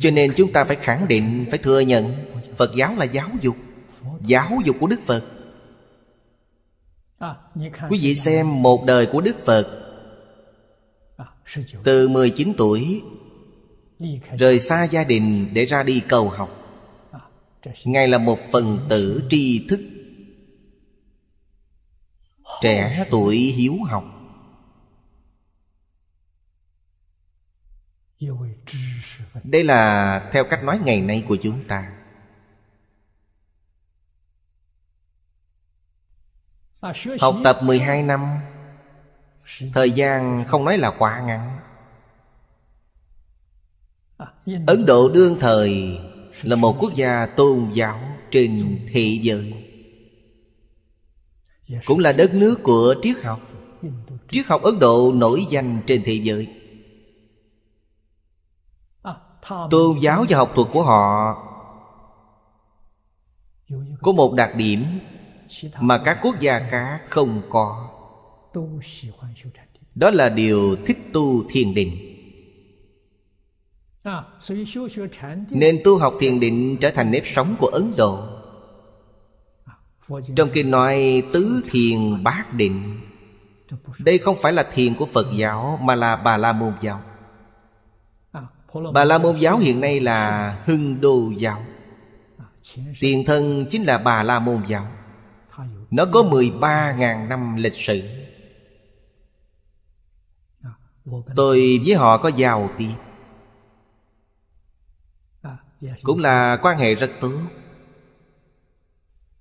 Cho nên chúng ta phải khẳng định Phải thừa nhận Phật giáo là giáo dục Giáo dục của Đức Phật Quý vị xem một đời của Đức Phật Từ 19 tuổi Rời xa gia đình để ra đi cầu học ngài là một phần tử tri thức trẻ tuổi hiếu học đây là theo cách nói ngày nay của chúng ta Học tập 12 năm Thời gian không nói là quá ngắn Ấn Độ đương thời là một quốc gia tôn giáo trên thế giới cũng là đất nước của triết học triết học ấn độ nổi danh trên thế giới tôn giáo và học thuật của họ có một đặc điểm mà các quốc gia khác không có đó là điều thích tu thiền định nên tu học thiền định trở thành nếp sống của Ấn Độ Trong kinh nói tứ thiền bát định Đây không phải là thiền của Phật giáo mà là Bà La Môn giáo Bà La Môn giáo hiện nay là Hưng Đô giáo Tiền thân chính là Bà La Môn giáo Nó có 13.000 năm lịch sử Tôi với họ có giàu tiền cũng là quan hệ rất tốt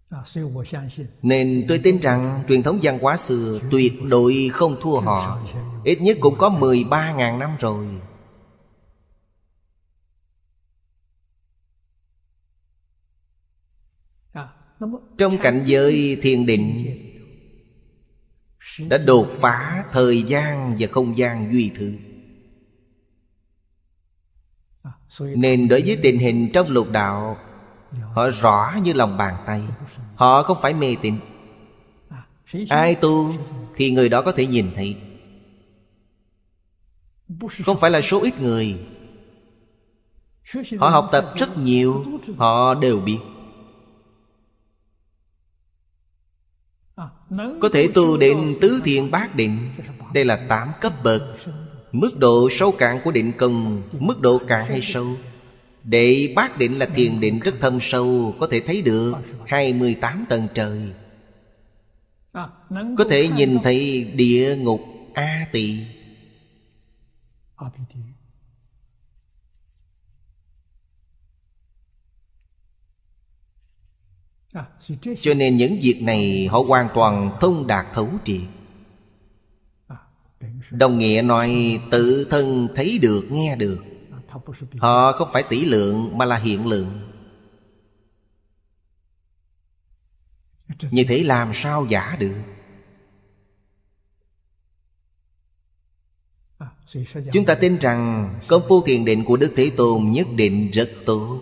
à, nên tôi tin rằng truyền thống văn hóa xưa tuyệt đối không thua họ Ít nhất cũng có 13.000 năm rồi à, Trong cảnh giới thiền định Đã đột phá thời gian và không gian duy thứ nên đối với tình hình trong lục đạo dạ. Họ rõ như lòng bàn tay Họ không phải mê tín à, Ai tu thì người đó có thể nhìn thấy Không phải là số ít người Họ học tập rất nhiều Họ đều biết à, Có thể tu đến tứ thiên bát định Đây là tám cấp bậc Mức độ sâu cạn của định công Mức độ cạn hay sâu Đệ bát định là thiền định rất thâm sâu Có thể thấy được 28 tầng trời à, Có thể nhìn thấy địa ngục A tỳ à, Cho nên những việc này họ hoàn toàn thông đạt thấu triệt Đồng nghĩa nói tự thân thấy được, nghe được Họ không phải tỷ lượng mà là hiện lượng Như thế làm sao giả được Chúng ta tin rằng Công phu thiền định của Đức Thế Tôn nhất định rất tốt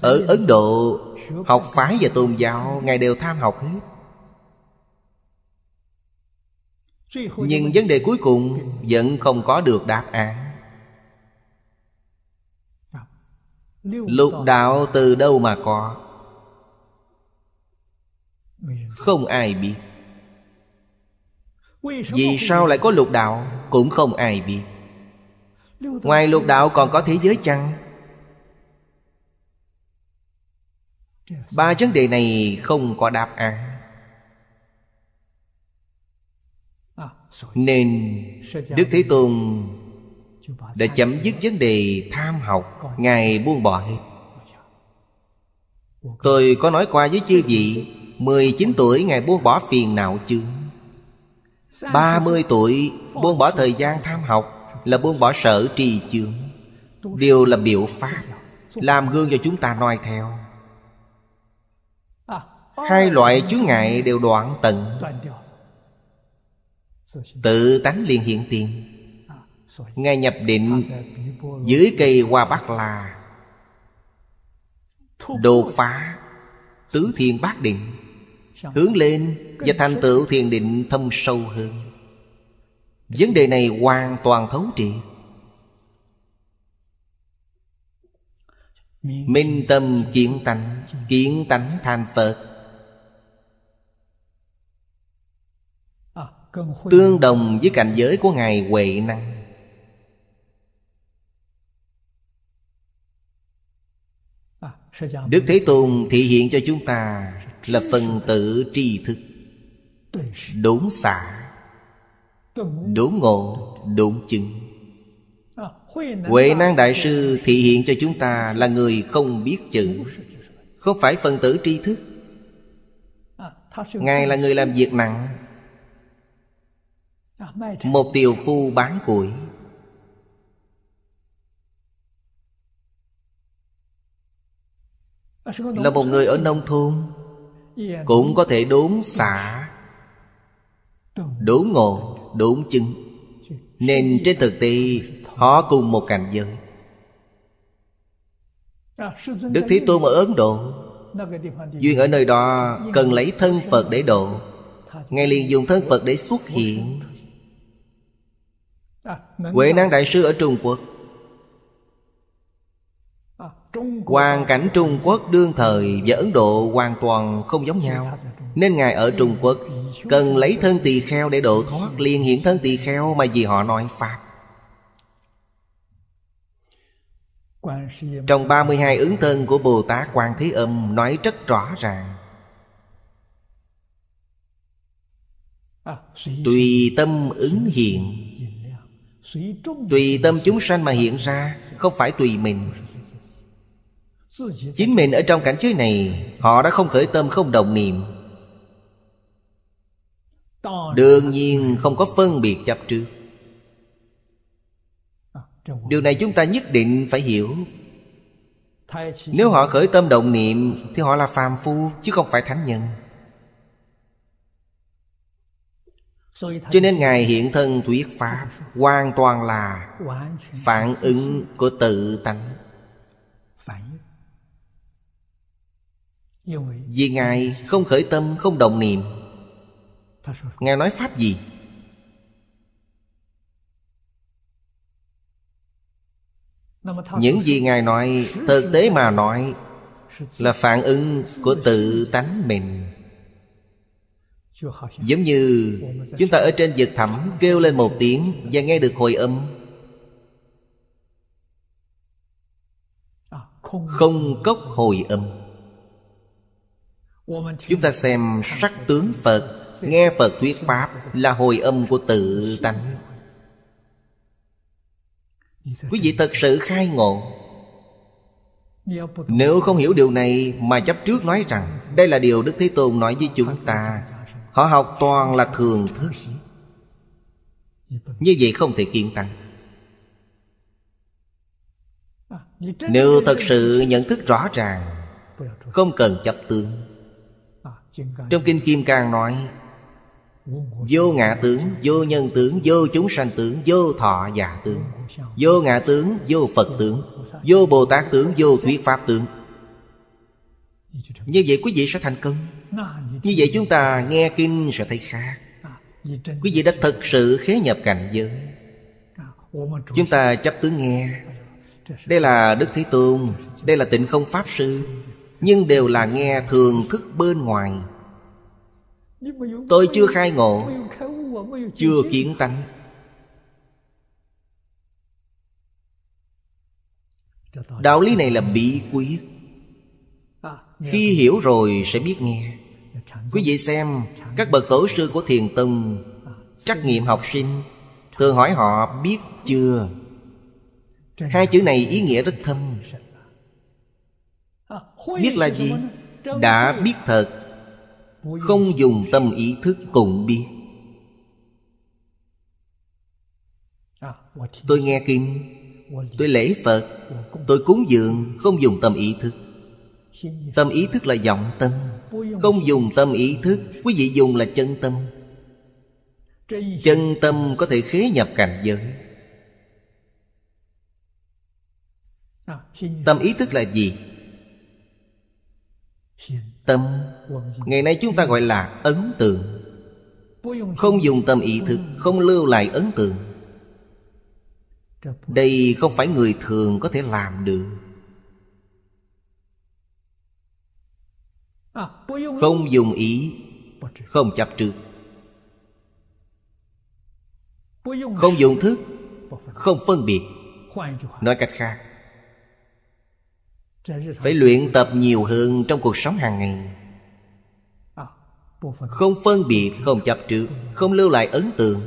Ở Ấn Độ Học phái và tôn giáo Ngài đều tham học hết Nhưng vấn đề cuối cùng Vẫn không có được đáp án Lục đạo từ đâu mà có Không ai biết Vì sao lại có lục đạo Cũng không ai biết Ngoài lục đạo còn có thế giới chăng ba vấn đề này không có đáp án à, nên đức thế tôn đã chấm dứt vấn đề tham học ngài buông bỏ hết tôi có nói qua với chư vị 19 tuổi ngài buông bỏ phiền não chứ 30 tuổi buông bỏ thời gian tham học Là buông bỏ sở trì chướng Đều là biểu pháp Làm gương cho chúng ta noi theo hai loại chướng ngại đều đoạn tận tự tánh liền hiện tiền ngài nhập định dưới cây hoa bát là đột phá tứ thiên bát định hướng lên và thành tựu thiền định thâm sâu hơn vấn đề này hoàn toàn thấu triệt minh tâm kiến tánh kiến tánh thành phật Tương đồng với cảnh giới của Ngài Huệ Năng à, Đức Thế Tôn thị hiện cho chúng ta Là phần tử tri thức Đốn xả Đốn ngộ Đốn chứng à, Huệ năng đại sư thị hiện cho chúng ta là người không biết chữ Không phải phần tử tri thức à, Ngài là người làm việc nặng một tiều phu bán củi Là một người ở nông thôn Cũng có thể đốn xả Đốn ngộ, đốn chứng Nên trên thực tế Họ cùng một cảnh giới Đức Thế Tôn ở Ấn Độ Duyên ở nơi đó cần lấy thân Phật để độ Ngài liền dùng thân Phật để xuất hiện À, huệ năng đại sư ở à, trung quốc hoàn cảnh trung quốc đương thời và ấn độ hoàn toàn không giống nhau nên ngài ở trung quốc cần lấy thân tỳ kheo để độ thoát liền hiện thân tỳ kheo mà vì họ nói pháp trong 32 ứng thân của Bồ Tát Quan Thế Âm nói rất rõ ràng à, Tùy tâm ứng hiện tùy tâm chúng sanh mà hiện ra không phải tùy mình chính mình ở trong cảnh giới này họ đã không khởi tâm không đồng niệm đương nhiên không có phân biệt chấp trước à, điều này chúng ta nhất định phải hiểu nếu họ khởi tâm đồng niệm thì họ là phàm phu chứ không phải thánh nhân cho nên ngài hiện thân thuyết pháp hoàn toàn là phản ứng của tự tánh vì ngài không khởi tâm không đồng niệm ngài nói pháp gì những gì ngài nói thực tế mà nói là phản ứng của tự tánh mình Giống như chúng ta ở trên vực thẳm kêu lên một tiếng và nghe được hồi âm Không cốc hồi âm Chúng ta xem sắc tướng Phật Nghe Phật thuyết Pháp là hồi âm của tự tánh Quý vị thật sự khai ngộ Nếu không hiểu điều này mà chấp trước nói rằng Đây là điều Đức Thế Tôn nói với chúng ta Họ học toàn là thường thức Như vậy không thể kiên tăng Nếu thật sự nhận thức rõ ràng Không cần chấp tướng Trong Kinh Kim Cang nói Vô ngã tướng, vô nhân tướng, vô chúng sanh tướng, vô thọ giả tướng Vô ngã tướng, vô Phật tướng, vô Bồ Tát tướng, vô thuyết Pháp tướng Như vậy quý vị sẽ thành công như vậy chúng ta nghe kinh sẽ thấy khác à, Quý vị đã thực sự khế nhập cảnh giới à, Chúng ta chấp tướng nghe Đây là Đức Thế Tôn Đây là tịnh không Pháp Sư Nhưng đều là nghe thường thức bên ngoài Tôi chưa khai ngộ Chưa kiến tánh Đạo lý này là bí quyết à, Khi hiểu rồi sẽ biết nghe Quý vị xem Các bậc tổ sư của thiền tông Trắc nghiệm học sinh Thường hỏi họ biết chưa Hai chữ này ý nghĩa rất thâm Biết là gì? Đã biết thật Không dùng tâm ý thức cũng biết Tôi nghe kinh Tôi lễ Phật Tôi cúng dường không dùng tâm ý thức Tâm ý thức là vọng tâm Không dùng tâm ý thức Quý vị dùng là chân tâm Chân tâm có thể khế nhập cảnh giới Tâm ý thức là gì? Tâm Ngày nay chúng ta gọi là ấn tượng Không dùng tâm ý thức Không lưu lại ấn tượng Đây không phải người thường có thể làm được Không dùng ý Không chấp trước Không dùng thức Không phân biệt Nói cách khác Phải luyện tập nhiều hơn trong cuộc sống hàng ngày Không phân biệt, không chấp trước Không lưu lại ấn tượng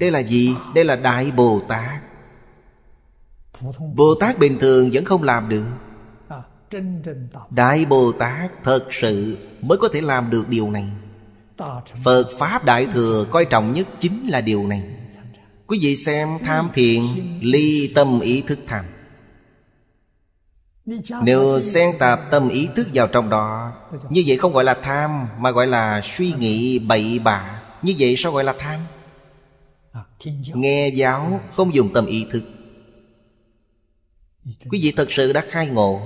Đây là gì? Đây là Đại Bồ Tát Bồ Tát bình thường vẫn không làm được đại bồ tát thật sự mới có thể làm được điều này phật pháp đại thừa coi trọng nhất chính là điều này quý vị xem tham thiện ly tâm ý thức tham nếu xen tạp tâm ý thức vào trong đó Như vậy không gọi là tham Mà gọi là suy nghĩ bậy bạ Như vậy sao gọi là tham à, Nghe giáo không dùng tâm ý thức Quý vị thật sự đã khai ngộ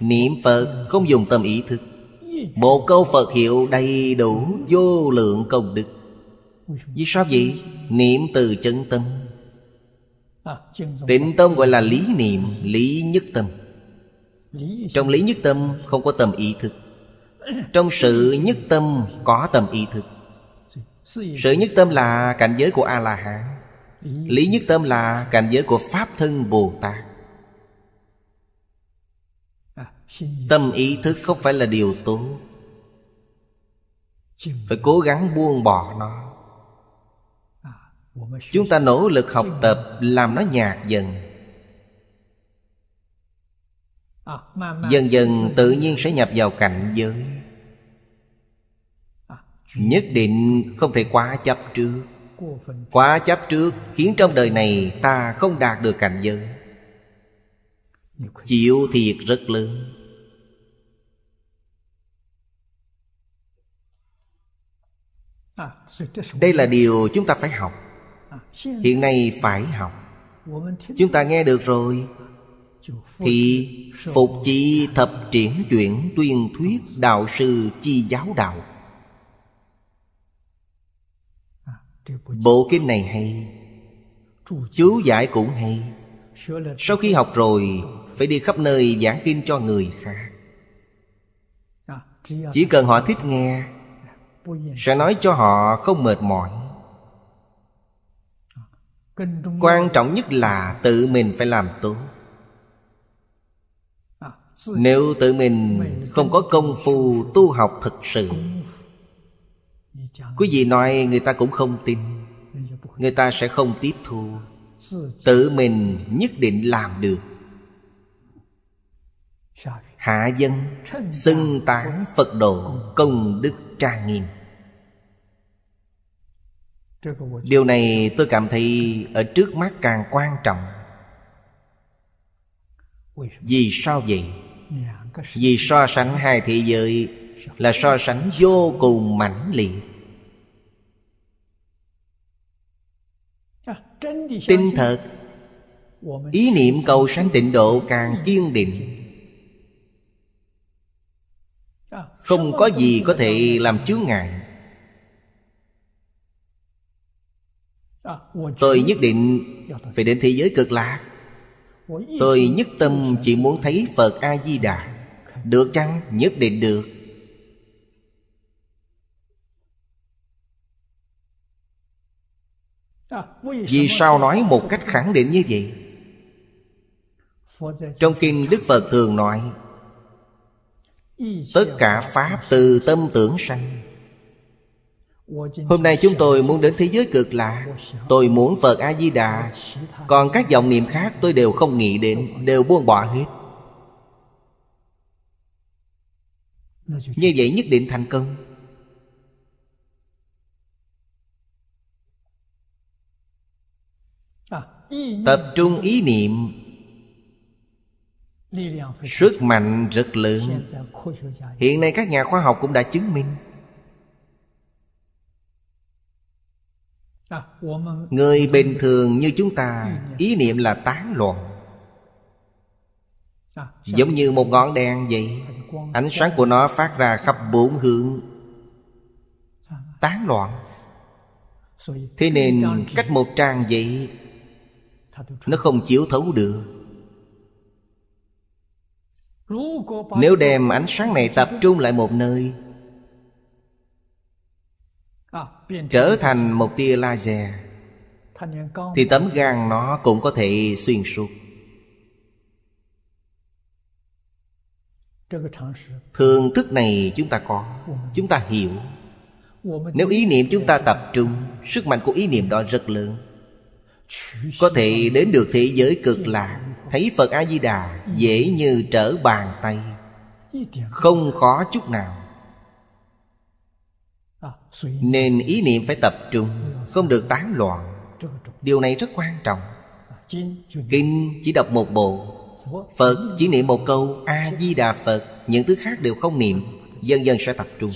Niệm Phật không dùng tâm ý thức Một câu Phật hiệu đầy đủ vô lượng công đức Vì sao vậy? Niệm từ chân tâm à, Tịnh tâm gọi là lý niệm Lý nhất tâm Trong lý nhất tâm không có tâm ý thức Trong sự nhất tâm có tâm ý thức Sự nhất tâm là cảnh giới của A-la-hán Lý nhất tâm là cảnh giới của Pháp thân Bồ Tát tâm ý thức không phải là điều tốt phải cố gắng buông bỏ nó chúng ta nỗ lực học tập làm nó nhạt dần dần dần tự nhiên sẽ nhập vào cảnh giới nhất định không thể quá chấp trước quá chấp trước khiến trong đời này ta không đạt được cảnh giới chịu thiệt rất lớn đây là điều chúng ta phải học hiện nay phải học chúng ta nghe được rồi thì phục chi thập triển chuyển tuyên thuyết đạo sư chi giáo đạo bộ kinh này hay chú giải cũng hay sau khi học rồi phải đi khắp nơi giảng kinh cho người khác chỉ cần họ thích nghe sẽ nói cho họ không mệt mỏi quan trọng nhất là tự mình phải làm tốt nếu tự mình không có công phu tu học thực sự Quý vị nói người ta cũng không tin Người ta sẽ không tiếp thu Tự mình nhất định làm được hạ dân xưng tán phật độ công đức trang nghiêm điều này tôi cảm thấy ở trước mắt càng quan trọng vì sao vậy vì so sánh hai thế giới là so sánh vô cùng mãnh liệt tin thật ý niệm cầu sanh tịnh độ càng kiên định Không có gì có thể làm chướng ngại Tôi nhất định phải đến thế giới cực lạc Tôi nhất tâm chỉ muốn thấy Phật A-di-đà Được chăng? Nhất định được Vì sao nói một cách khẳng định như vậy? Trong kinh Đức Phật thường nói tất cả pháp từ tâm tưởng sanh hôm nay chúng tôi muốn đến thế giới cực lạ tôi muốn phật a di đà còn các dòng niệm khác tôi đều không nghĩ đến đều buông bỏ hết như vậy nhất định thành công tập trung ý niệm sức mạnh rất lớn hiện nay các nhà khoa học cũng đã chứng minh à, người bình thường như chúng ta ý niệm là tán loạn à, giống như một ngọn đèn vậy ánh sáng của nó phát ra khắp bốn hướng à. tán loạn thế nên cách một trang vậy nó không chiếu thấu được nếu đem ánh sáng này tập trung lại một nơi trở thành một tia laser thì tấm gan nó cũng có thể xuyên suốt thường thức này chúng ta có chúng ta hiểu nếu ý niệm chúng ta tập trung sức mạnh của ý niệm đó rất lớn có thể đến được thế giới cực lạc thấy phật a di đà dễ như trở bàn tay không khó chút nào nên ý niệm phải tập trung không được tán loạn điều này rất quan trọng kinh chỉ đọc một bộ phật chỉ niệm một câu a di đà phật những thứ khác đều không niệm dần dần sẽ tập trung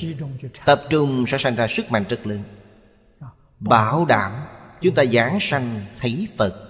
tập trung sẽ sanh ra sức mạnh rất lớn bảo đảm chúng ta giảng sanh thấy phật